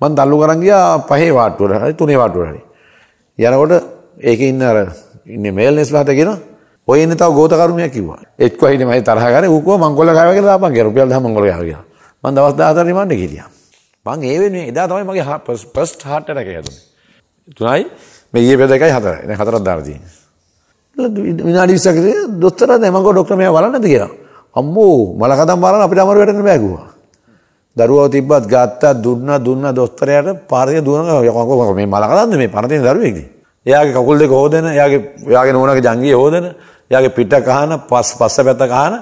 මන් දල්ලු කරන් ගියා පහේ වාට්ටුවට හරි තුනේ වාට්ටුවට හරි යනකොට ඒකේ ඉන්න අර ඉන්නේ මේල්නස් මහත්තයා කියනවා ඔය ඉන්නේ තව ගෝත කර්මයක් කිව්වා එක්ක හිටියේ මම තරහ ගානේ ඌ කිව්වා මංගොල්ල ගාව කියලා දාපන් කියලා රුපියල් 10 මංගොල්ල ගාව කියලා මන් දවස් 14 රිමාන්ඩ් එකේ හිටියා මං ඒ වෙනුවෙන් එදා තමයි මගේ ෆස්ට් හાર્ට් ඇටැක් එක හැදුනේ තුනයි මේ ඊයේ පෙද එකයි හතරයි දැන් හතරක් දාලා තියෙන්නේ විනාඩි 20ක දොස්තරා දැන් මම ගෝ ඩොක්ටර් මෙයා බලන්නද කියලා අම්මෝ මලකදම් බලන්න අපිට අමාරු වැඩන්න බෑ කිව්වා දරුවව තිබ්බත් ගත්තා දුන්නා දුන්නා දොස්තරයාට පාරේ දුවනවා මේ මල කලන්ද මේ පණ තියෙන දරුවෙක්ද? එයාගේ කකුල් දෙක හොදන, එයාගේ එයාගේ නෝනාගේ ජංගිය හොදන, එයාගේ පිට කහන, පස් පස්ස පැත්ත කහන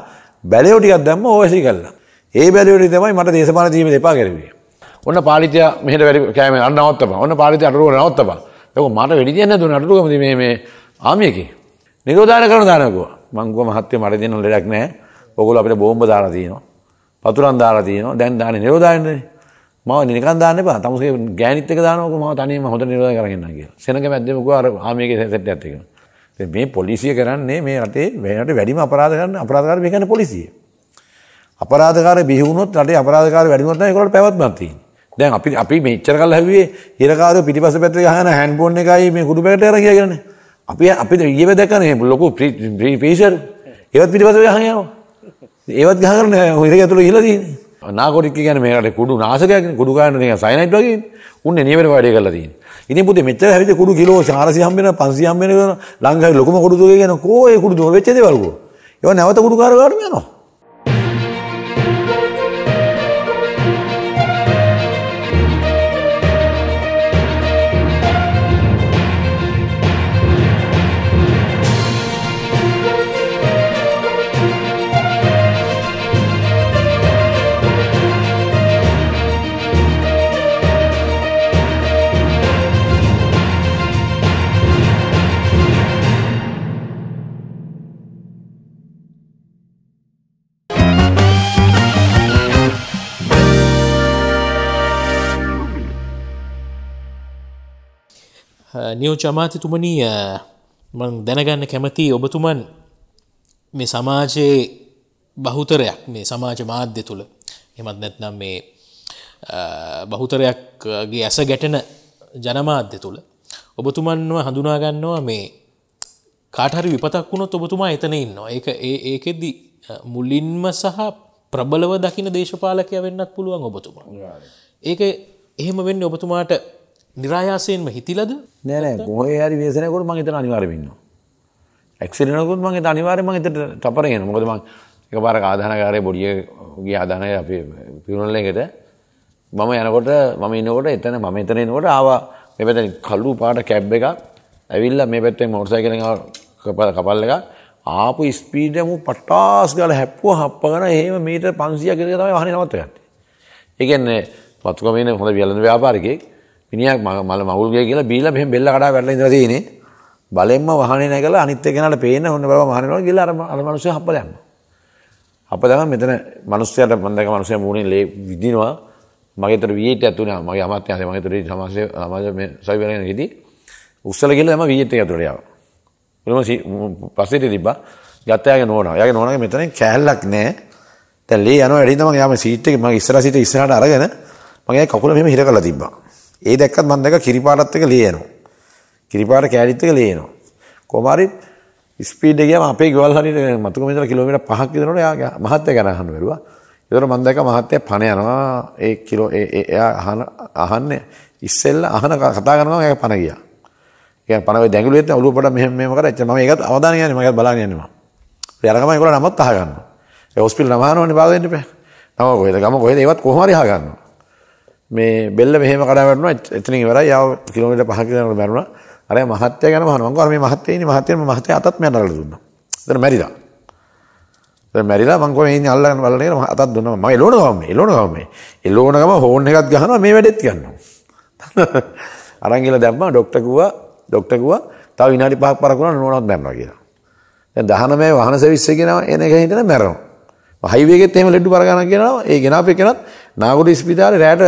බැලේෝ ටිකක් දැම්ම ඕවැසි කළා. ඒ බැලේෝ ටික තමයි මට දේශපාලන ජීවිතේ එපා කරුවේ. ඔන්න පාලිතයා මෙහෙට වැඩි කෑම අන්න නවත්තපන්. ඔන්න පාලිතයා අටරුව නවත්තපන්. ඒක මට වෙඩි දෙන්න දුන්න අටරුව මේ මේ ආමියකේ. නිරෝධාන කරන දානකුවා. මං ගුව මහත්මයා මට දෙන්න ලඩක් නැහැ. ඔයගොල්ලෝ අපිට බෝම්බ දාලා තියෙනවා. පතුරන් දාලා තියෙනවා. දැන් දාන්නේ නිරෝධායනනේ. මම නිකන් දාන්න එපා. තමුසේ ගෑනිත් එක දානකො මම තනියම හොඳ නිරෝධය කරගෙන කියලා. සෙනඟ මැද්දේම ගෝ අර ආමේගේ සෙට් එකත් එක්ක. ඉතින් මේ පොලිසිය කරන්නේ මේ රටේ වෙනට වැඩිම අපරාධ කරන අපරාධකාර මේ කියන්නේ පොලිසිය. අපරාධකාර බිහි වුණොත් රටේ අපරාධකාර වැඩි වුණොත් නම් ඒගොල්ලෝ පැවැත්මක් තියෙනවා. දැන් අපි අපි මෙච්චර කල් හැවුවේ හිරකාරයෝ පිටිපස්ස පැත්තට ගහන හෑන්ඩ් බෝන් එකයි මේ කුඩු පැකට අර කියලානේ. අපි අපි ඊයේ දැක්කනේ ලොකු ප්‍රී ප්‍රී ප්‍රීෂර් ඒවත් පිටිපස්ස ගහන යනවා. ඒවත් ගහරන හොරක ඇතුළ ඉලදී නාකොරික් කියන මේකට කුඩු නාසකයක් කුඩු ගන්න එක සයිනයිට් වගේ උන්න නියමට වැඩේ කරලා තියෙන. ඉතින් පුතේ මෙච්චර හැවිද කුඩු කිලෝ 400 හම්බ වෙන 500 හම්බ වෙන ලංකාවේ ලොකුම කුඩු දුවේ කියන කෝ ඒ කුඩු දුව වෙච්ච දේවල් කෝ. ඒවා නැවත කුඩු කාර ගන්න යනවා. නියෝ ජමාතතුමනිය මං දැනගන්න කැමති ඔබතුමන් මේ සමාජයේ බහුතරයක් මේ සමාජ මාධ්‍ය තුළ එමත් නැත්නම් මේ බහුතරයක්ගේ ඇස ගැටෙන ජනමාධ්‍ය තුළ ඔබතුමන්ව හඳුනාගන්නවා මේ කාටහරි විපතක් වුණොත් ඔබතුමා එතන ඉන්නවා ඒ ඒකෙද්දි මුලින්ම සහ ප්‍රබලව දකින දේශපාලකය වෙන්නත් පුළුවන් ඔබතුමා ඒක එහෙම වෙන්න ඔබතුමාට නිරායාසයෙන්ම හිතිලද නෑනෑ ගොහේ හරි වේසනයකොට මං එතන අනිවාරමින්න. ඇක්සිරනකුත් මං එත අනිවාරම එතට ටපරගෙන මොකද මං එක පාර ආධානකාරය බොඩියගේ ආධානය අපේ පිරුණල්ලකට මම යනකොට මම ඉන්නකොට එතන මම එතනකොට ආවා මෙ පැත කල්ලු පාට කැබ් එක ඇවිල්ල මේ පැත්තේ මෝටසයි කෙන කපල කපල්ල එක ආපු ස්පීඩම පට්ටාස් ගල හැප්පුුව හප්පගන ඒම මීට පන්සිය කෙන තමයි හනි නවත්තගත්ත. එකන්නේ පත්තුකමන හොඳ වියලඳ ව්‍යාපාරිකෙක් මිනිහක් මල මවුල් ගිය කියලා බීලා මෙහෙම බෙල්ල කඩා වැටලා ඉඳලා තියෙන්නේ. බලෙන්ම වහනේ නැගලා අනිත් එක්කෙනාට පේන්න ඕනේ බලව මහරනවා ගිහලා අර අර මිනිස්සු හප්පල යනවා. හප්පල ගමන් මෙතන මිනිස්සයාට මම දැක මිනිස්සයා මූණේ ලේ විදිනවා. මගේතර වීට ඇතුණා. මගේ අමාත්‍ය ආසේ මගේතර සමාජයේ සමාජ මේ සවි වෙනගෙන හිටි. උස්සල ගිහලා තමයි වීට එක ඇතුළට යාවා. ඊළඟ පස්සේ තිබ්බා. ගත්තාගේ නෝනා. යාගේ නෝනාගේ මෙතන කෑල්ලක් නැහැ. දැන් ලේ යනවා වැඩි තමයි යාම සීට් එක මගේ ඉස්සරහ සීට් ඉස්සරහට අරගෙන මගේ කකුල මෙහෙම හිර කරලා තිබ්බා. ඒ දැක්කත් මම දැක්ක කිරිපාටත් එක ලියනවා. කිරිපාට කෑලිත් එක ලියනවා. කොහොම හරි ස්පීඩ් එක ගියාම අපේ ගෙවල් හරියට මතුකම ඉඳලා කිලෝමීටර් 5ක් විතරනේ එයා මහත්ය ගැන අහන්න බැරුවා. ඒතර මම දැක්ක මහත්ය පණ යනවා. ඒ කිලෝ ඒ එයා අහන අහන්නේ ඉස්සෙල්ලා අහන කතා කරනවා එයා පණ ගියා. ඒ පණ වේ දැඟලුවෙත් ඔළුව පොඩ මෙහෙම මෙහෙම කරා. එච්චර මම ඒකත් අවධානය යන්නේ මම ඒකත් බලන්න යන්නේ මම. ඒ අරගම ඒගොල්ලෝ නමත් අහගන්නවා. ඒ හොස්පිටල් නම අහනවනේ බාධා වෙන්න එපා. නම කොහෙද ගම කොහෙද ඒවත් කොහොම හරි අහගන්නවා. මේ බෙල්ල මෙහෙම කඩා වැටුණා එතනින් ඉවරයි ආව කිලෝමීටර් 5 කිලෝමීටර් මැරුණා අර මහත්තයා ගැන මහනවා මං කව මේ මහත්තයා ඉන්නේ මහත්තයා මම මහත්තයා අතත් මම අරලා දුන්නා එතන මැරිලා එතන මැරිලා මං කව මේ ඉන්නේ අල්ලගෙන බලන්නේ මම අතත් දුන්නා මම එළවණ ගම මේ එළවණ ගම මේ එළවණ ගම හෝන් එකක් ගහනවා මේ වැඩෙත් ගන්නවා අරන් ගිහලා දැම්මා ડોක්ටර් කිව්වා ડોක්ටර් කිව්වා තව විනාඩි 5ක් පරක් වුණා නෝනවත් දැම්මා කියලා දැන් 19 වාහන සර්විස් එකේ යනවා එන එක හිටින මැරෙනවා හයිවේ එකෙත් එහෙම ලෙඩු පර ගන්න කියනවා ඒ ගෙනාපේ කෙනත් නාගොඩ ස්පිතාලේ රැට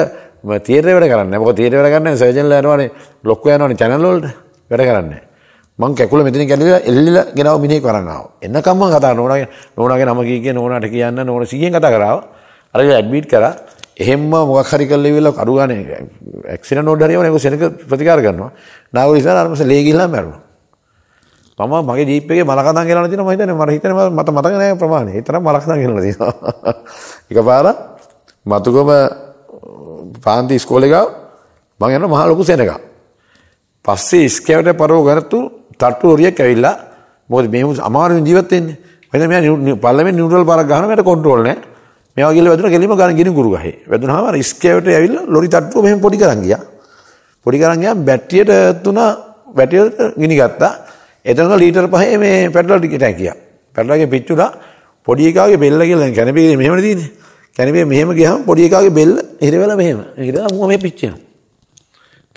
තිේර වැඩ කරන්න ො තේර වැඩගන්න සජල යනවාන ලොක්ක යනන චැනල්ලොල්ට වැඩ කරන්න මං කැකුල මෙතින කැලිල එල්ල ගෙනව මිනි කරන්නාව එන්නකම්ම කතා නොනග නොනගේ නම කිය නොනට කියන්න නොන සියෙන් කතා කරාව අර ඇඩ්බීට් කර එහෙම මොක් හරි කල්ල වෙල කරුගන ක්සින නොඩරියව නක සෙනක ප්‍රතිකාර කරනවා නාව නිසා අරමස ලේගිල්ලා මැරු ම මගේ ජීපේ මලකතා කියලා තින මහිතන මරහිතන මත මතකනය ප්‍රමාණය තර මලක්තා කියලා එක පාර මතුකම ප්‍රාන්ති ස්කෝලේ ගාව මම යනවා මහ ලොකු සෙනග. පස්සේ ඉස්කැවට පරව කරතු තට්ටුවරියක් ඇවිල්ලා මොකද මේ අමාරුවෙන් ජීවත් වෙන්නේ. වෙන මෙයා පල්ලමෙන් නියුට්‍රල් පාරක් ගහන මට කන්ට්‍රෝල් නැහැ. මේවා ගිහලා වැදුණා කෙලිම ගාන ගිනි ගුරු ගහේ. වැදුනහම අර ඉස්කැවට ඇවිල්ලා ලොරි තට්ටුව මෙහෙම පොඩි කරන් ගියා. පොඩි කරන් ගියා බැටරියට තුන බැටරියට ගිනි ගත්තා. එතන ලීටර් පහේ මේ පැටලර් ටිකට හැකියා. පැටලර්ගේ පිච්චුලා පොඩි එකාගේ බෙල්ල කියලා කැනපේ මෙහෙමනේ තියෙන්නේ. කැනපේ මෙහෙම ගියහම පොඩි එකාගේ බෙල්ල හිරවල මෙහෙම. හිරවල මම මේ පිච්චෙනවා.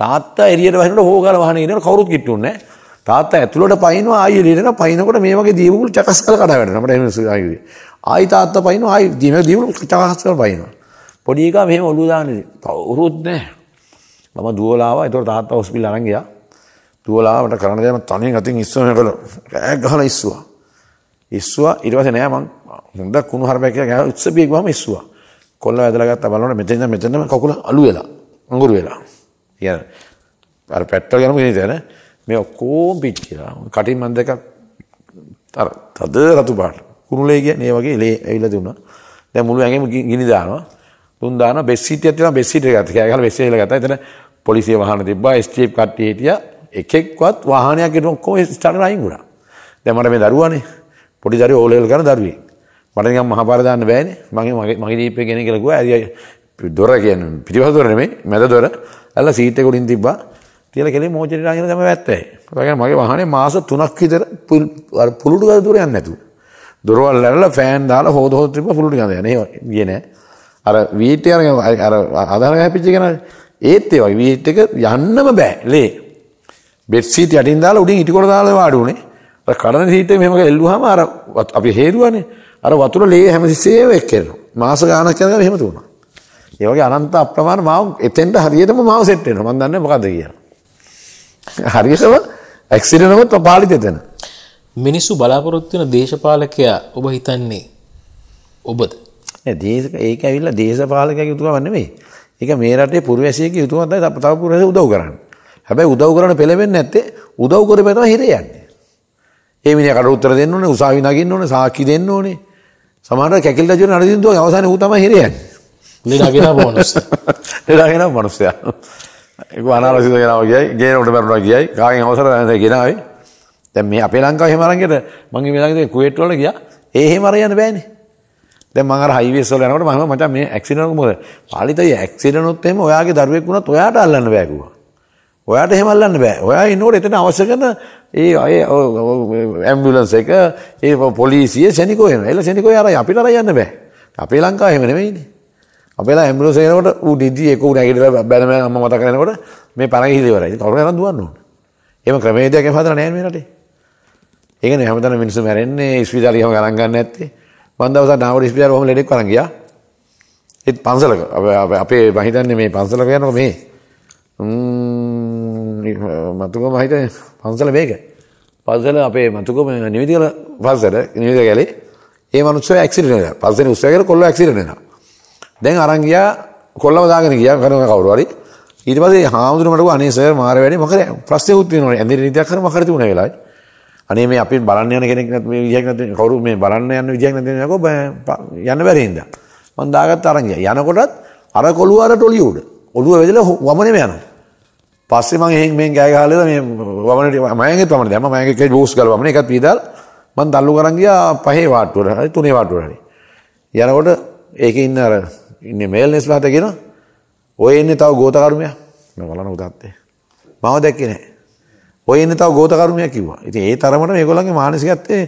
තාත්තා එළියට වහිනකොට හොෝගල වහන ඉන්නකොට කවුරුත් කිට්ටුන්නේ නැහැ. තාත්තා ඇතුළට පයින්නවා ආයෙ එළියට එනවා. පයින්නකොට මේ වගේ දීවුල් චකස් කරලා කඩා වැටෙනවා. අපිට එහෙම ආයෙ. ආයි තාත්තා පයින්නවා ආයි දීම දීවුල් චකස් කරලා පයින්නවා. පොඩි එකා මෙහෙම ඔළුව දාන්නේ. කවුරුත් නැහැ. මම දුවලා ආවා. ඒතකොට තාත්තා හොස්පිටල් අරන් ගියා. දුවලා මට කරන්න දෙයක් තනියෙන් අතින් ඉස්සුවම කළා. කෑ ගහලා ඉස්සුවා. ඉස්සුවා ඊට පස්සේ නෑ මං ඉතින්ද කුණු හරපය කියලා ගෑව ඉස්සබිය ගියාම ඉස්සුවා. කොල්ල වැදලා ගත්තා බලන්න මෙතෙන්ද මෙතෙන්ද කකුල අලු වෙලා අඟුරු වෙලා. කියන අර පෙට්‍රල් ගනම ගෙනිත නේ. මේ ඔක්කොම පිච්චිලා. කටින් මන් දෙකක් අර තද රතු පාට කුණුලේ කියන්නේ ඒ වගේ ලේ ඇවිල්ලා දුන්නා. දැන් මුළු ඇඟෙම ගිනි දානවා. දුන් දානවා බෙස් සීට් එකක් තියෙනවා බෙස් සීට් එක ගත්තා. කෑගහලා බෙස් සීට් එක ගත්තා. එතන පොලිසිය වාහන තිබ්බා. ස්ටීප් කට්ටිය හිටියා. එකෙක්වත් වාහනයක් ගෙනුම් ඔක්කොම ස්ටාර්ට් රයින් වුණා. දැන් මට මේ දරුවානේ පොඩි දරුවෝ ඕලෙල් කරන දරුවෙක්. මට නිකන් මහ පාර දාන්න බෑනේ. මගේ මගේ මගේ ජීප් එක ගෙන කියලා ගියා. ඇයි දොර කියන්නේ පිටිපස්ස දොර නෙමෙයි මැද දොර. අල්ල සීට් එක උඩින් තිබ්බා. තියලා කෙලේ මෝචරේට අගෙන තමයි වැත්තේ. ඒ කියන්නේ මගේ වාහනේ මාස 3ක් විතර පුලුඩු ගඳ දුර යන්නේ නැතුව. දොරවල් ඇරලා ෆෑන් දාලා හොද හොද තිබ්බා පුලුඩු ගඳ යන්නේ. ඒක ගියේ නෑ. අර වීට් එක අර අදාන හැපිච්ච කෙනා ඒත් ඒ වගේ වීට් එක යන්නම බෑ. ලේ. බෙඩ් සීට් යටින් දාලා උඩින් ඉටිකොර දාලා වාඩි උනේ. අර කඩන සීට් එක මෙහෙම එල්ලුවාම අර අපි හේරුවානේ. අර වතුර ලේ හැමතිස්සේම එක් කරනවා. මාස ගානක් යනකම් එහෙම තුනවා. ඒ වගේ අනන්ත අප්‍රමාණ මාව එතෙන්ට හරියටම මාව සෙට් වෙනවා. මම දන්නේ මොකද්ද කියලා. හරියටම ඇක්සිඩන්ට් එකත් පාලිත එතන. මිනිස්සු බලාපොරොත්තු වෙන දේශපාලකයා ඔබ හිතන්නේ ඔබද? නෑ දේශක ඒක ඇවිල්ලා දේශපාලකයාගේ යුතුයකම නෙමෙයි. ඒක මේ රටේ පුරවැසියෙක්ගේ යුතුයකම තමයි තව පුරවැසියෙ උදව් කරන්නේ. හැබැයි උදව් කරන පෙළවෙන්නේ නැත්තේ උදව් කරපේ තමයි හිරේ යන්නේ. ඒ මිනිහකට උත්තර දෙන්න ඕනේ, උසාවි නගින්න ඕනේ, සාක්ෂි දෙන්න ඕනේ. සමහර කැකිල් රජුගේ නඩදින්දුව අවසානයේ ඌ තමයි හිරයන්නේ. ලෙඩගෙන බොනස්. ලෙඩගෙන මනුස්සයා. ඒක අනාරසිත කෙනා කියයි, ගේනකට බරුණා කියයි, කාගෙන් අවසර නැහැ ගෙනාවේ. දැන් මේ අපේ ලංකාවේ එහෙම අරන්ගෙට මම මේ ළඟදී කුවේට් වල ගියා. ඒ එහෙම අර යන්න බෑනේ. දැන් මම අර හයිවේස් වල යනකොට මම මචං මේ ඇක්සිඩන්ට් මොකද? පාලිතයි ඇක්සිඩන්ට් උත් එහෙම ඔයාගේ දරුවෙක් වුණත් ඔයාට අල්ලන්න බෑ කිව්වා. ඔයාට එහෙම අල්ලන්න බෑ. ඔයා ඉන්නකොට එතන අවශ්‍ය කරන ඒ අය ඇම්බියුලන්ස් එක ඒ පොලිසිය සෙනිකෝ එනවා. එල සෙනිකෝ අර අපිට අර යන්න බෑ. අපේ ලංකාව එහෙම නෙමෙයිනේ. අපේලා ඇම්බියුලන්ස් එනකොට ඌ නිදි එක ඌ නැගිටලා බැනම අම්ම මතක කරනකොට මේ පරණ හිලි ඉවරයි. කවුරු හරි දුවන්න ඕන. එහෙම ක්‍රමවේදයක් එහෙම හදලා නැහැ මේ රටේ. ඒ කියන්නේ හැමදාම මිනිස්සු මැරෙන්නේ ඉස්පිරිතාලේ එහෙම ගණන් ගන්න නැත්තේ. මම දවසක් නාවර ඉස්පිරිතාලේ ඔහම ලෙඩෙක් වරන් ගියා. ඒත් පන්සලක අපේ මහිතන්නේ මේ පන්සලක යනකොට මේ ම්ම් මතකම මහිතන්නේ පන්සල මේක. පස්සල අපේ මතුකම නිවිදිකල පස්සර නිවිද ගැලේ ඒ මනුත්සය ඇක්සිරෙන පස්සන උත්සයකර කොල්ල ඇක්සිරෙන. දැන් අරංගයා කොල්ලම දාගෙන ගිය කරන කවරුවරි ඊට පසේ හාමුදුරමට අනේසය මාර වැඩ මකර ප්‍රස්ය ුත්තින ඇද නිදයක් කර මකරති වුණ වෙලායි අනේ මේ අපි බලන්න යන කෙනෙක් විජයන කවරු මේ බලන්න යන්න විජයන දෙනක යන්න බැරහින්ද. මන්දාගත් අරංගය යනකොටත් අර කොළුවර ටොලියුඩ ඔළුව වෙදල වමනම යනවා. පස්සේ මම එහෙන් මෙන් ගෑ ගහලා මේ වමනට මයන්ගෙත් වමන දැම්මා මයන්ගෙ කේ බෝස් ගාලා වමන එකත් පීදාලා මම තල්ලු කරන් ගියා පහේ වාට්ටුවට හරි තුනේ වාට්ටුවට හරි යනකොට ඒකේ ඉන්න අර ඉන්නේ මේල්නස් ලාට කියන ඔය ඉන්නේ තව ගෝතකර්මයා මම බලන උදත්තේ මම දැක්කේ නෑ ඔය ඉන්නේ තව ගෝතකර්මයා කිව්වා ඉතින් ඒ තරමට මේගොල්ලන්ගේ මානසිකත්වයේ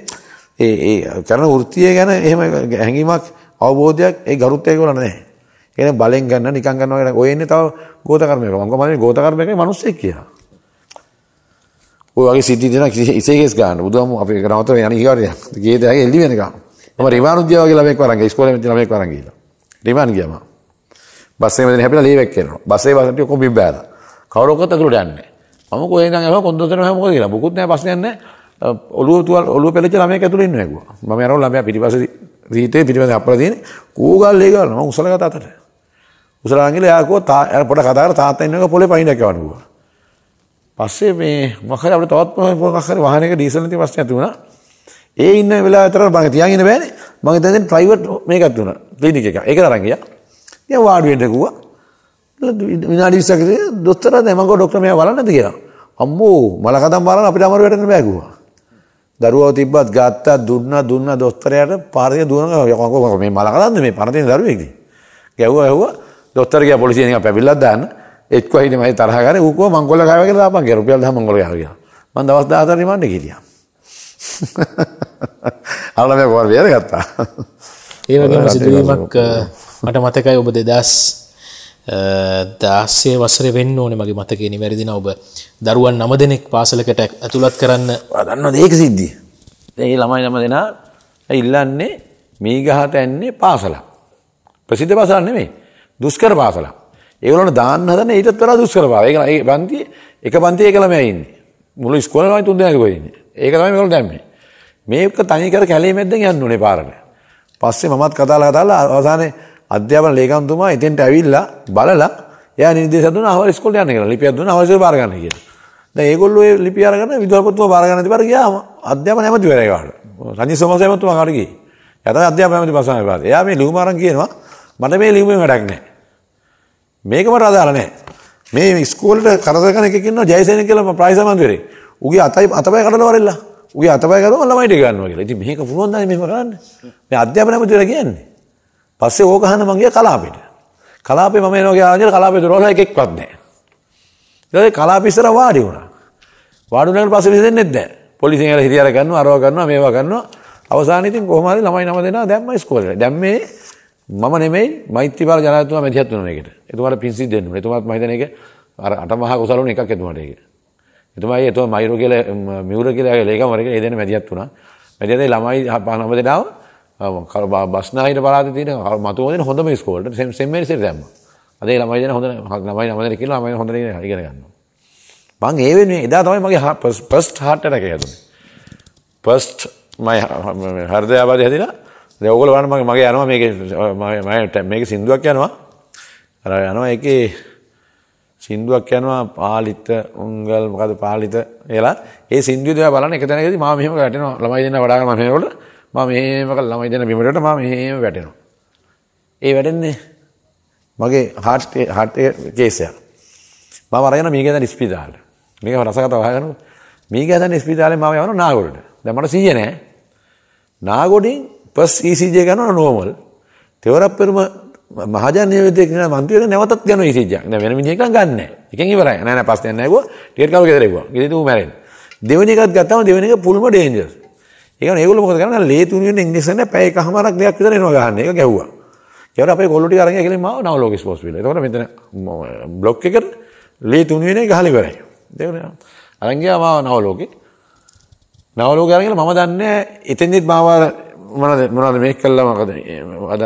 ඒ ඒ කරන වෘත්තිය ගැන එහෙම හැඟීමක් අවබෝධයක් ඒ ගරුත්වය ඒගොල්ලන්ට නැහැ කියන්නේ බලෙන් ගන්න නිකන් ගන්නවා කියලා. ඔය එන්නේ තව ගෝත කර්මයක. මම කියන්නේ ගෝත කර්මයකයි මිනිස්සෙක් කියලා. ඔය වගේ සිද්ධි දෙන ඉසේකේස් ගන්න. බුදුහාම අපේ කරවත යන ඉහවරයක්. ගේදයාගේ එළි වෙන ගන්න. මම රිමානුද්දියා වගේ ළමෙක් වරන් ගියා. ඉස්කෝලේ මෙතන ළමෙක් වරන් ගිහලා. රිමාන් ගියාම. බස් එකේ මෙතන හැපිලා ලීව් එක කරනවා. බස්සේ බස් ටික කොම්බි බෑලා. කවුරක්වත් අතුලට යන්නේ නැහැ. මම කොහෙන් ඉඳන් ආවා කොන්දොතර හැම මොකද කියලා. මොකුත් නැහැ ප්‍රශ්නයක් නැහැ. ඔලුව තුවල් ඔලුව පෙළච්ච ළමයෙක් ඇතුලේ ඉන්නවා ඒගොල්ලෝ. මම යනවා ළමයා පිටිපස්සේ රීතේ පිටිපස්සේ අප්පලා තියෙන කෝගල් ඒ ගාලා මම උසල ගත අතට. උසරාංගල යාකෝ පොට කතාර තාත්තන්නක පොල පයිනකවනුව. පස්සේ මේ මොකද අපිට තවත් මොකක් හරි වාහනයක ඩීසල් නැති ප්‍රශ්නයක් තිබුණා. ඒ ඉන්න වෙලාව විතර මම තියාගෙන ඉන්න බෑනේ. මම දැන් ප්‍රයිවට් මේකක් දුණා. ක්ලිනික් එක. ඒක අරන් ගියා. ඉතින් වාඩි වෙන්න ගියා. විනාඩි 20ක දොස්තර දැමගෝ ඩොක්ටර් මෙයා බලන්නද කියලා. අම්මෝ මල කදම් බලන්න අපිට අමාරු වැඩන්න බෑ කිව්වා. දරුවව තිබ්බත් ගත්තා දුන්නා දුන්නා දොස්තරයාට පාරේ දුවනවා. මේ මල කදම්ද මේ පරතින දරුවෙක්ද? ගැව්වා ඇහුවා දොස්තරගේ පොලිසිය නිකන් පැවිල්ලක් දාන්න එක්ක හිටියේ මම තරහ ගානේ ඌ කිව්වා මංගොල්ල ගාව කියලා දාපන් කියලා රුපියල් 10 මංගොල්ල ගාව කියලා මම දවස් 14 රිමාන්ඩ් එකේ හිටියා අරලා මම කෝල් වියද ගත්තා ඒ වගේම සිදුවීමක් මට මතකයි ඔබ 2000 දාසේ වසර වෙන්න ඕන මගේ මතකේ නිවැරදින ඔබ දරුවන් නම දෙනෙක් පාසලකට ඇතුළත් කරන්න දන්න ඒක සිද්ධිය. ඒ ළමයි නම දෙනා ඉල්ලන්නේ මීගහට ඇන්නේ පාසල. ප්‍රසිද්ධ පාසල නෙමෙයි. දුෂ්කර පාසල. ඒගොල්ලෝ දාන්න හදන ඊටත් වඩා දුෂ්කර පාසල. ඒක ඒ පන්ති එක පන්ති එක ළමයා ඉන්නේ. මුළු ඉස්කෝලේම තුන් දෙනෙක් ඉන්නේ. ඒක තමයි මේගොල්ලෝ දැම්මේ. මේක තනි කර කැලේ මැද්දෙන් යන්න උනේ පාරට. පස්සේ මමත් කතාලා කතාලා අවසානයේ අධ්‍යාපන ලේකම්තුමා එතෙන්ට ඇවිල්ලා බලලා එයා නිර්දේශ දුන්නා අවල් ඉස්කෝලේ යන්න කියලා. ලිපියක් දුන්නා අවල් පාර ගන්න කියලා. දැන් ඒගොල්ලෝ ඒ ලිපිය අරගෙන විදුහල්පතිතුමා පාර ගන්න දෙපාර ගියාම අධ්‍යාපන ඇමතිවරයා ගාවට. රණි සෝමසේමතුමා කාට ගියේ. එයා තමයි අධ්‍යාපන ඇමති පසම පාරේ. එයා මේ ලියුම අරන් කියනවා මට මේ ලියුමෙන් වැඩක් නැහැ. මේකමට අදාළ නැහැ. මේ ස්කෝලට කරදර කරන එකෙක් ඉන්නවා ජයසේන කියලා ප්‍රායසමන්තුරේ. උගේ අතයි අතපය කඩලා වරෙල්ලා. උගේ අතපය කඩලා ළමයිට ගන්නවා කියලා. ඉතින් මේක පුළුවන් දන්නේ මෙහෙම කරන්න. මේ අධ්‍යාපන අමාත්‍යවරයා කියන්නේ. පස්සේ ඕක අහන මං ගියා කලාපෙට. කලාපේ මම එනවා ගියා ආන්දර කලාපේ දොරවල් එකෙක්වත් නැහැ. ඊට කලාප ඉස්සර වාඩි වුණා. වාඩි වුණාට පස්සේ විසඳෙන්නෙත් නැහැ. පොලිසියෙන් ඇවිල්ලා හිරියර ගන්නවා, අරවා ගන්නවා, මේවා ගන්නවා. අවසානයේ ඉතින් කොහොම හරි ළමයි නම දෙනවා දැම්මයි ස්කෝලේට. දැම්මේ මම නෙමෙයි මෛත්‍රී බල ජනාධිපතිතුමා මැදිහත් වෙනවා මේකට. එතුමාට පින් සිද්ධ වෙනවා. එතුමාත් මම හිතන එක අර අටමහා කුසලුණ එකක් එතුමාට ඒක. එතුමායි එතුමා මයිරෝ කියලා මියුර කියලා ලේකම් වරක ඒ දෙන්න මැදිහත් වුණා. මැදිහත් ඒ ළමයි නම දෙනාව බස්නාහිර පළාතේ තියෙන මතුවදින හොඳම ස්කෝලට සෙම් සෙම් මේරිසෙට දැම්මා. අද ඒ ළමයි දෙන හොඳ ළමයි නම දෙන කියලා ළමයි හොඳ ඉගෙන ගන්නවා. මං ඒ වෙනුවෙන් එදා තමයි මගේ ෆස්ට් හાર્ට් ඇටැක් එක හැදුනේ. ෆස්ට් මම හෘදයාබාධය හැදිලා දැන් ඕගොල්ලෝ බලන්න මගේ මගේ යනවා මේක මගේ මේක සින්දුවක් යනවා අර යනවා ඒකේ සින්දුවක් යනවා පාලිත උංගල් මොකද පාලිත කියලා ඒ සින්දුවේ දිහා බලන එක තැනකදී මම මෙහෙම වැටෙනවා ළමයි දෙන්න වඩා ගන්න මම මේකට මම මෙහෙම කරලා ළමයි දෙන්න බිමටට මම මෙහෙම වැටෙනවා ඒ වැටෙන්නේ මගේ හાર્ට් හાર્ට් කේස් එක මම අරගෙන මේක දැන් ස්පීඩාලේ මේක රසගත වහගෙන මේක දැන් ස්පීඩාලේ මම යනවා නාගොඩට දැන් මට 100 නෑ නාගොඩින් පස් ECG ගන්නවා normal. තෙවරක් පෙරම මහජන නියෝජිතයෙක් නේද മന്ത്രിවරු නැවතත් ගන්න ECG එක. දැන් වෙන මිනිහෙක් ගන්න නැහැ. එකෙන් ඉවරයි. නෑ නෑ පස් දෙන්නේ නැහැ ගෝ. ටිකට් කව ගෙදර ගියා. ගෙදර තු මැරෙන්න. දෙවෙනි එකත් ගත්තාම දෙවෙනි එක පුල්ම ඩේන්ජර්. ඒ කියන්නේ ඒගොල්ලෝ මොකද කරන්නේ? ලේ තුන වෙන ඉන්ජෙක්ෂන් එක පැය එකමාරක් දෙයක් විතර එනවා ගන්න. ඒක ගැහුවා. ඒවට අපේ කොල්ලෝ ටික අරන් ගිහලා මාව නව ලෝකස් හොස්පිටල්. ඒතකොට මෙතන බ්ලොක් එකට ලේ තුන වෙන එක ගහලා ඉවරයි. ඒකට අරන් ගියා මාව නව ලෝකේ. නව ලෝකේ අරන් ගිහලා මම දන්නේ එතෙන්දිත් මාව මොනද මොනද මේක කළා මකද අද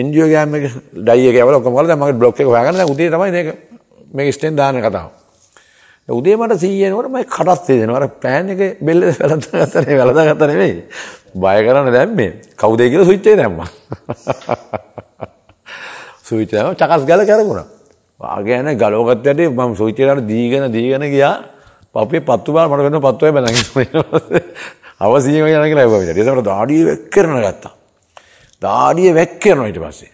එන්ජියෝ ගෑම් එක ඩයි එක යවලා ඔක්කොම කරලා දැන් මගේ බ්ලොග් එක හොයාගන්න දැන් උදේ තමයි මේක මේක ස්ටෙන් දාන කතාව. දැන් උදේ මට 100 e එනකොට මම කටත් දෙනවා. අර පෑන් එක බෙල්ල වැලඳා ගත්තා නේ වැලඳා ගත්තා නෙමෙයි. බය කරන්න දැම්මේ. කවුද කියලා ස්විච් එක දැම්මා. ස්විච් එක චකස් ගාලා කරගුණා. වාගෙන ගලවගත්ත යටි මම ස්විච් එකට දීගෙන දීගෙන ගියා. පපුවේ පත්තු බාල මට වෙන පත්තුවේ බැලගෙන ඉන්නවා. අවසීම යන කියලා ඇහුවා විතර. ඒසමර දාඩිය වැක් කරන ගත්තා. දාඩිය වැක් කරනවා ඊට පස්සේ.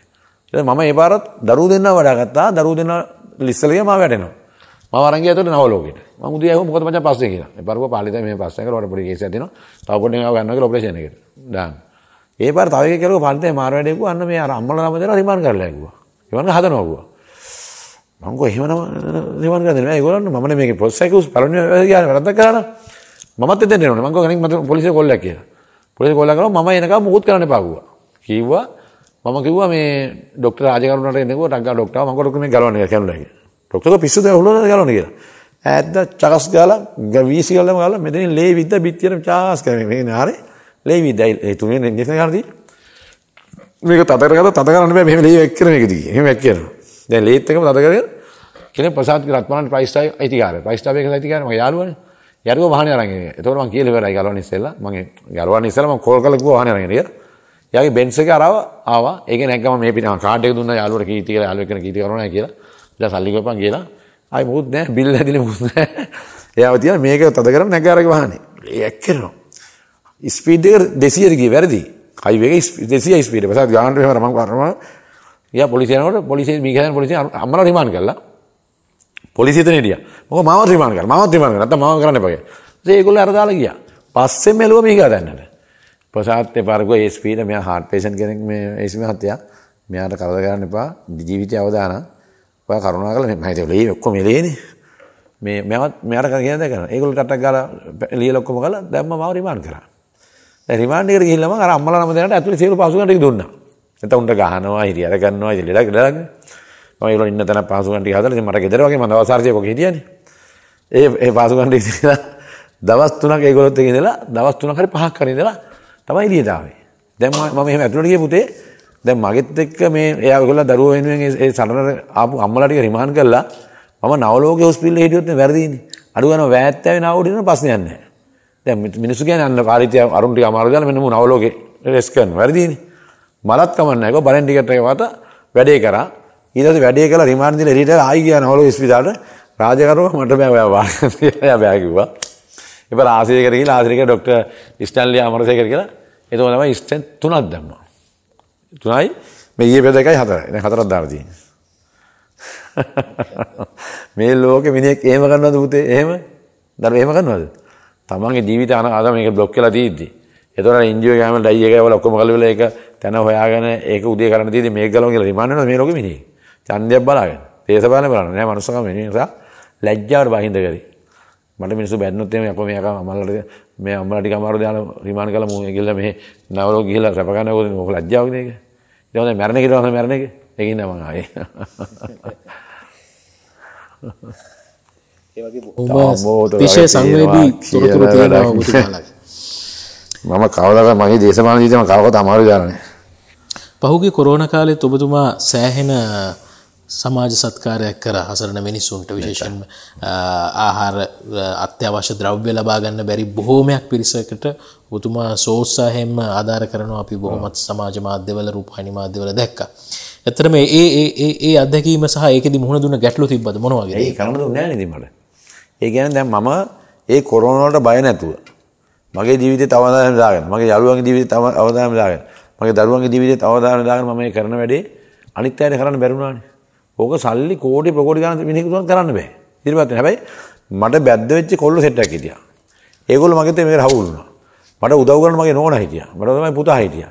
ඊට මම ඒ පාරත් දරුව දෙන්නා වඩා ගත්තා. දරුව දෙන්නා ලිස්සලිය මම වැටෙනවා. මම අරන් ගියා එතකොට නවලෝකෙට. මම උදේ ඇහුවා මොකද මචං පස්සේ කියලා. ඒ පාරව පාලිතයි මේ පස්සේ කරලා ඔයාලට පොඩි කේසයක් දෙනවා. තව පොඩ්ඩක් ආව ගන්නවා කියලා ඔපරේෂන් එකට. දාන්න. ඒ පාර තව එකෙක් කරුවා පාලිතේ මාර වැඩේ කිව්වා අන්න මේ අර අම්මලා නම දෙනවා රිමාන්ඩ් කරලා කිව්වා. රිමාන්ඩ් හදනවා කිව්වා. මංගෝ එහෙමනම නිවන් ගන්න නෑ ඒගොල්ලන් මම මේක පොස්සයිකුස් පළවෙනි යාන වැරද්දක් කරා නම් මමත් එතෙන් එනවනේ මං ගෝ කෙනෙක් මට පොලිසිය කොල්ලක් කියලා. පොලිසිය කොල්ලා කරා මම එනකම් මොකුත් කරන්න එපා කිව්වා. කිව්වා මම කිව්වා මේ ડોක්ටර් රාජකරුණට එනකොට ටංගා ඩොක්ටර් මම කොට මේ ගලවන්නේ කියලා කියලා. ඩොක්ටර්ක පිස්සුද හුලනද ගලවන්නේ කියලා. ඈද්ද චකස් ගාලා වීසි ගාලම ගාලා මෙතනින් ලේ විද්ද පිටියට චාස් කරන්නේ මේ නාරේ ලේ විද්දයි ඒ තුනේ ඉන්ජෙක්ෂන් ගන්නදී. මේක තද කරගත්ත තද කරන්න බෑ මෙහෙම ලේ වැක් කරන එකදී. එහෙම වැක් කරනවා. දැන් ලේත් එකම තද කරගෙන කෙනෙක් ප්‍රසාද් රත්මලන් ප්‍රයිස් ටයි අයිතිකාරය. ප්‍රයිස් ටයි එකේ අයිතිකාරය මගේ යාළුවානේ. යරුව වාහනේ අරන් ගියේ. එතකොට මම කියලා ඉවරයි ගලවන්න ඉස්සෙල්ලා මම ගලවන්න ඉස්සෙල්ලා මම කෝල් කරලා කිව්වා වාහනේ අරන් ගියා. යාගේ බෙන්ස් එක අරව ආවා. ඒක නැග්ගම මේ පිටම කාඩ් එක දුන්නා යාළුවට කීටි කියලා යාළුවෙක් කෙනෙක් කීටි කරනවා කියලා. ඊට සල්ලි ගොපන් කියලා. ආයි මොකුත් නැහැ බිල් හැදිලි මොකුත් නැහැ. එයාව තියන මේක තද කරන්නේ නැග්ග අරගේ වාහනේ. ඒක කරනවා. ස්පීඩ් එක 200 ගියේ වැරදි. හයිවේ එක 200 ස්පීඩ් එක. පසත් ගානට මෙහෙම මම කරනවා. යා පොලිසිය යනකොට පොලිසිය මීගහන පොලිසිය අම්මලා රිමාන්ඩ් කළා. පොලිසිතන හිටිය මොක මව ්‍රමාණ කර මව ්‍රමාණ කරත ම කරන්න පගේ ඒකුල අරදාල ගිය පස්සෙ මෙලුව මිකා දැන්නට ප්‍රසාත්්‍ය පරග ඒස්පීට මෙ හාට පේෂන් කෙනෙක් මේ ඒස්ම හත්තයා මෙයාට කරද කරන්න එපා ජීවිතය අවදාන ඔය කරුණා කල මහිතවලේ ඔක්කො මෙලේන මේ මෙත් මෙයාට කරගෙන කරන ඒකුල ටක් ගල ලිය ලොක්කොම කල දැම්ම මව රිමාන් කර රිමාන්ඩික හිල්ලම අම්මලම දෙනට ඇතුළ සේරු පසුනට දුන්න එත උන්ට ගහනවා හිරියර ගන්නවා ඉදිලක් ඩලක් මම ඒගොල්ලෝ ඉන්න තැන පහසුකම් ටික හදලා ඉතින් මට ගෙදර වගේ මම දවස් හරියට කොහේ හිටියනේ. ඒ ඒ පහසුකම් ටික ඉඳලා දවස් 3ක් ඒගොල්ලොත් එක්ක ඉඳලා දවස් 3ක් හරි 5ක් හරි ඉඳලා තමයි එළියට ආවේ. දැන් මම එහෙම ඇතුළට ගිය පුතේ දැන් මගෙත් එක්ක මේ එයා ඔයගොල්ලෝ දරුවෝ වෙනුවෙන් ඒ සටන ආපු අම්මලා ටික රිමාන්ඩ් කරලා මම නවලෝකයේ හොස්පිටල් හිටියොත් නේ වැරදීනේ. අඩු ගන්න වෑත් ඇවි නවුඩින ප්‍රශ්නයක් නැහැ. දැන් මිනිස්සු කියන්නේ අන්න කාරිතය අරුන් ටික අමාරු දාලා මෙන්න මම නවලෝකේ රෙස් කරනවා. වැරදීනේ. මලත් කමන්නේ නැහැ. ඒක බලෙන් ටිකට් එක වට වැඩේ කරා. ඊට වැඩේ කළ රිමාන්දිල එරිට ආයි කියන හොලු ස්පිතාලට රාජකරුව මට බෑ ඔයා බෑ කිව්වා. ඉතින් ආසිරේකට ගිහින් ආසිරේක ડોક્ટર ස්ටැන්ලි අමරසේකර කියලා එතකොට තමයි ස්ටෙන් තුනක් දැම්මා. තුනයි මේ ඊයේ බෙද එකයි හතරයි. දැන් හතරක් දාලා තියෙන්නේ. මේ ලෝකෙ මිනිහෙක් එහෙම කරනවද පුතේ? එහෙම? දර එහෙම කරනවද? තමන්ගේ ජීවිත අනාගත මේක બ્લોක් කරලා තියෙද්දි. එතකොට ඉන්ජියෝ ගෑම ඩයි එක වල ඔක්කොම කලවල ඒක තන හොයාගෙන ඒක උදේ කරන්න තියෙදි මේක ගලවගෙන කියලා රිමාන්ඩ් වෙනවා මේ ලෝකෙ මිනිහෙක්. ඡන්දයක් බලාගෙන. දේශපාලන බලන්නේ නෑ මනුස්සකම වෙන නිසා ලැජ්ජාවට බහිඳගදී. මට මිනිස්සු බැන්නොත් එහෙම යකෝ මේක අම්මලාට මේ අම්මලා ටික අමාරු දාලා රිමාන්ඩ් කරලා මූ ගිහලා මෙහෙ නවරෝ ගිහලා රැප ගන්නකො මොක ලැජ්ජාවක්නේ ඒක. ඊට හොඳ මැරණ එක ඊට මැරණ එක. ඒක ඉන්න මං ආයේ. ඒ වගේ බොහොම විශේෂ සංවේදී තොරතුරු තියෙනවා ඔබතුමාලා. මම කවදා මගේ දේශපාලන ජීවිතේ මම කවකවත් අමාරු දාලා නැහැ. පහුගිය කොරෝනා කාලෙත් ඔබතුමා සෑහෙන සමාජ සත්කාරයක් කර හසරන මිනිස්සුන්ට විශේෂෙන් ආහාර අත්‍යවශ්‍ය ද්‍රව්‍ය ලබාගන්න බැරි බොහෝමයක් පිරිසකට උතුමා සෝස්සාහෙම ආධාර කරනවා අපි බොහොමත් සමාජ මාධ්‍යවල රූපහනි මාධ්‍යවල දැක්ක. ඇතරම ඒ ඒ අදැකීම සහ ඒකෙද මුහුණ දුන්න ගැටලු තිබද මොනවාගේ ඒ කරනු නෑනදීමට. ඒ ගැන දැන් මම ඒ කොරෝනවලට බය නැතුව. මගේ ජීවිතය තවදාම දාගෙන මගේ යළුවන්ගේ ජීවිතය තව අවදාම දාගෙන මගේ දරුවන්ගේ ජීවිතය තවදාම දාගෙන මම මේ කරන වැඩේ අනිත් අයට කරන්න බැරුණානේ. ඕක සල්ලි කෝටි ප්‍රකෝටි ගන්න මිනිහෙකුට කරන්න බෑ. ඉතිරිපත් හැබැයි මට බැද්ද වෙච්ච කොල්ලෝ සෙට් එකක් හිටියා. ඒගොල්ලෝ මගෙත් මේකට හවුල් වුණා. මට උදව් කරන්න මගේ නෝනා හිටියා. මට තමයි පුතා හිටියා.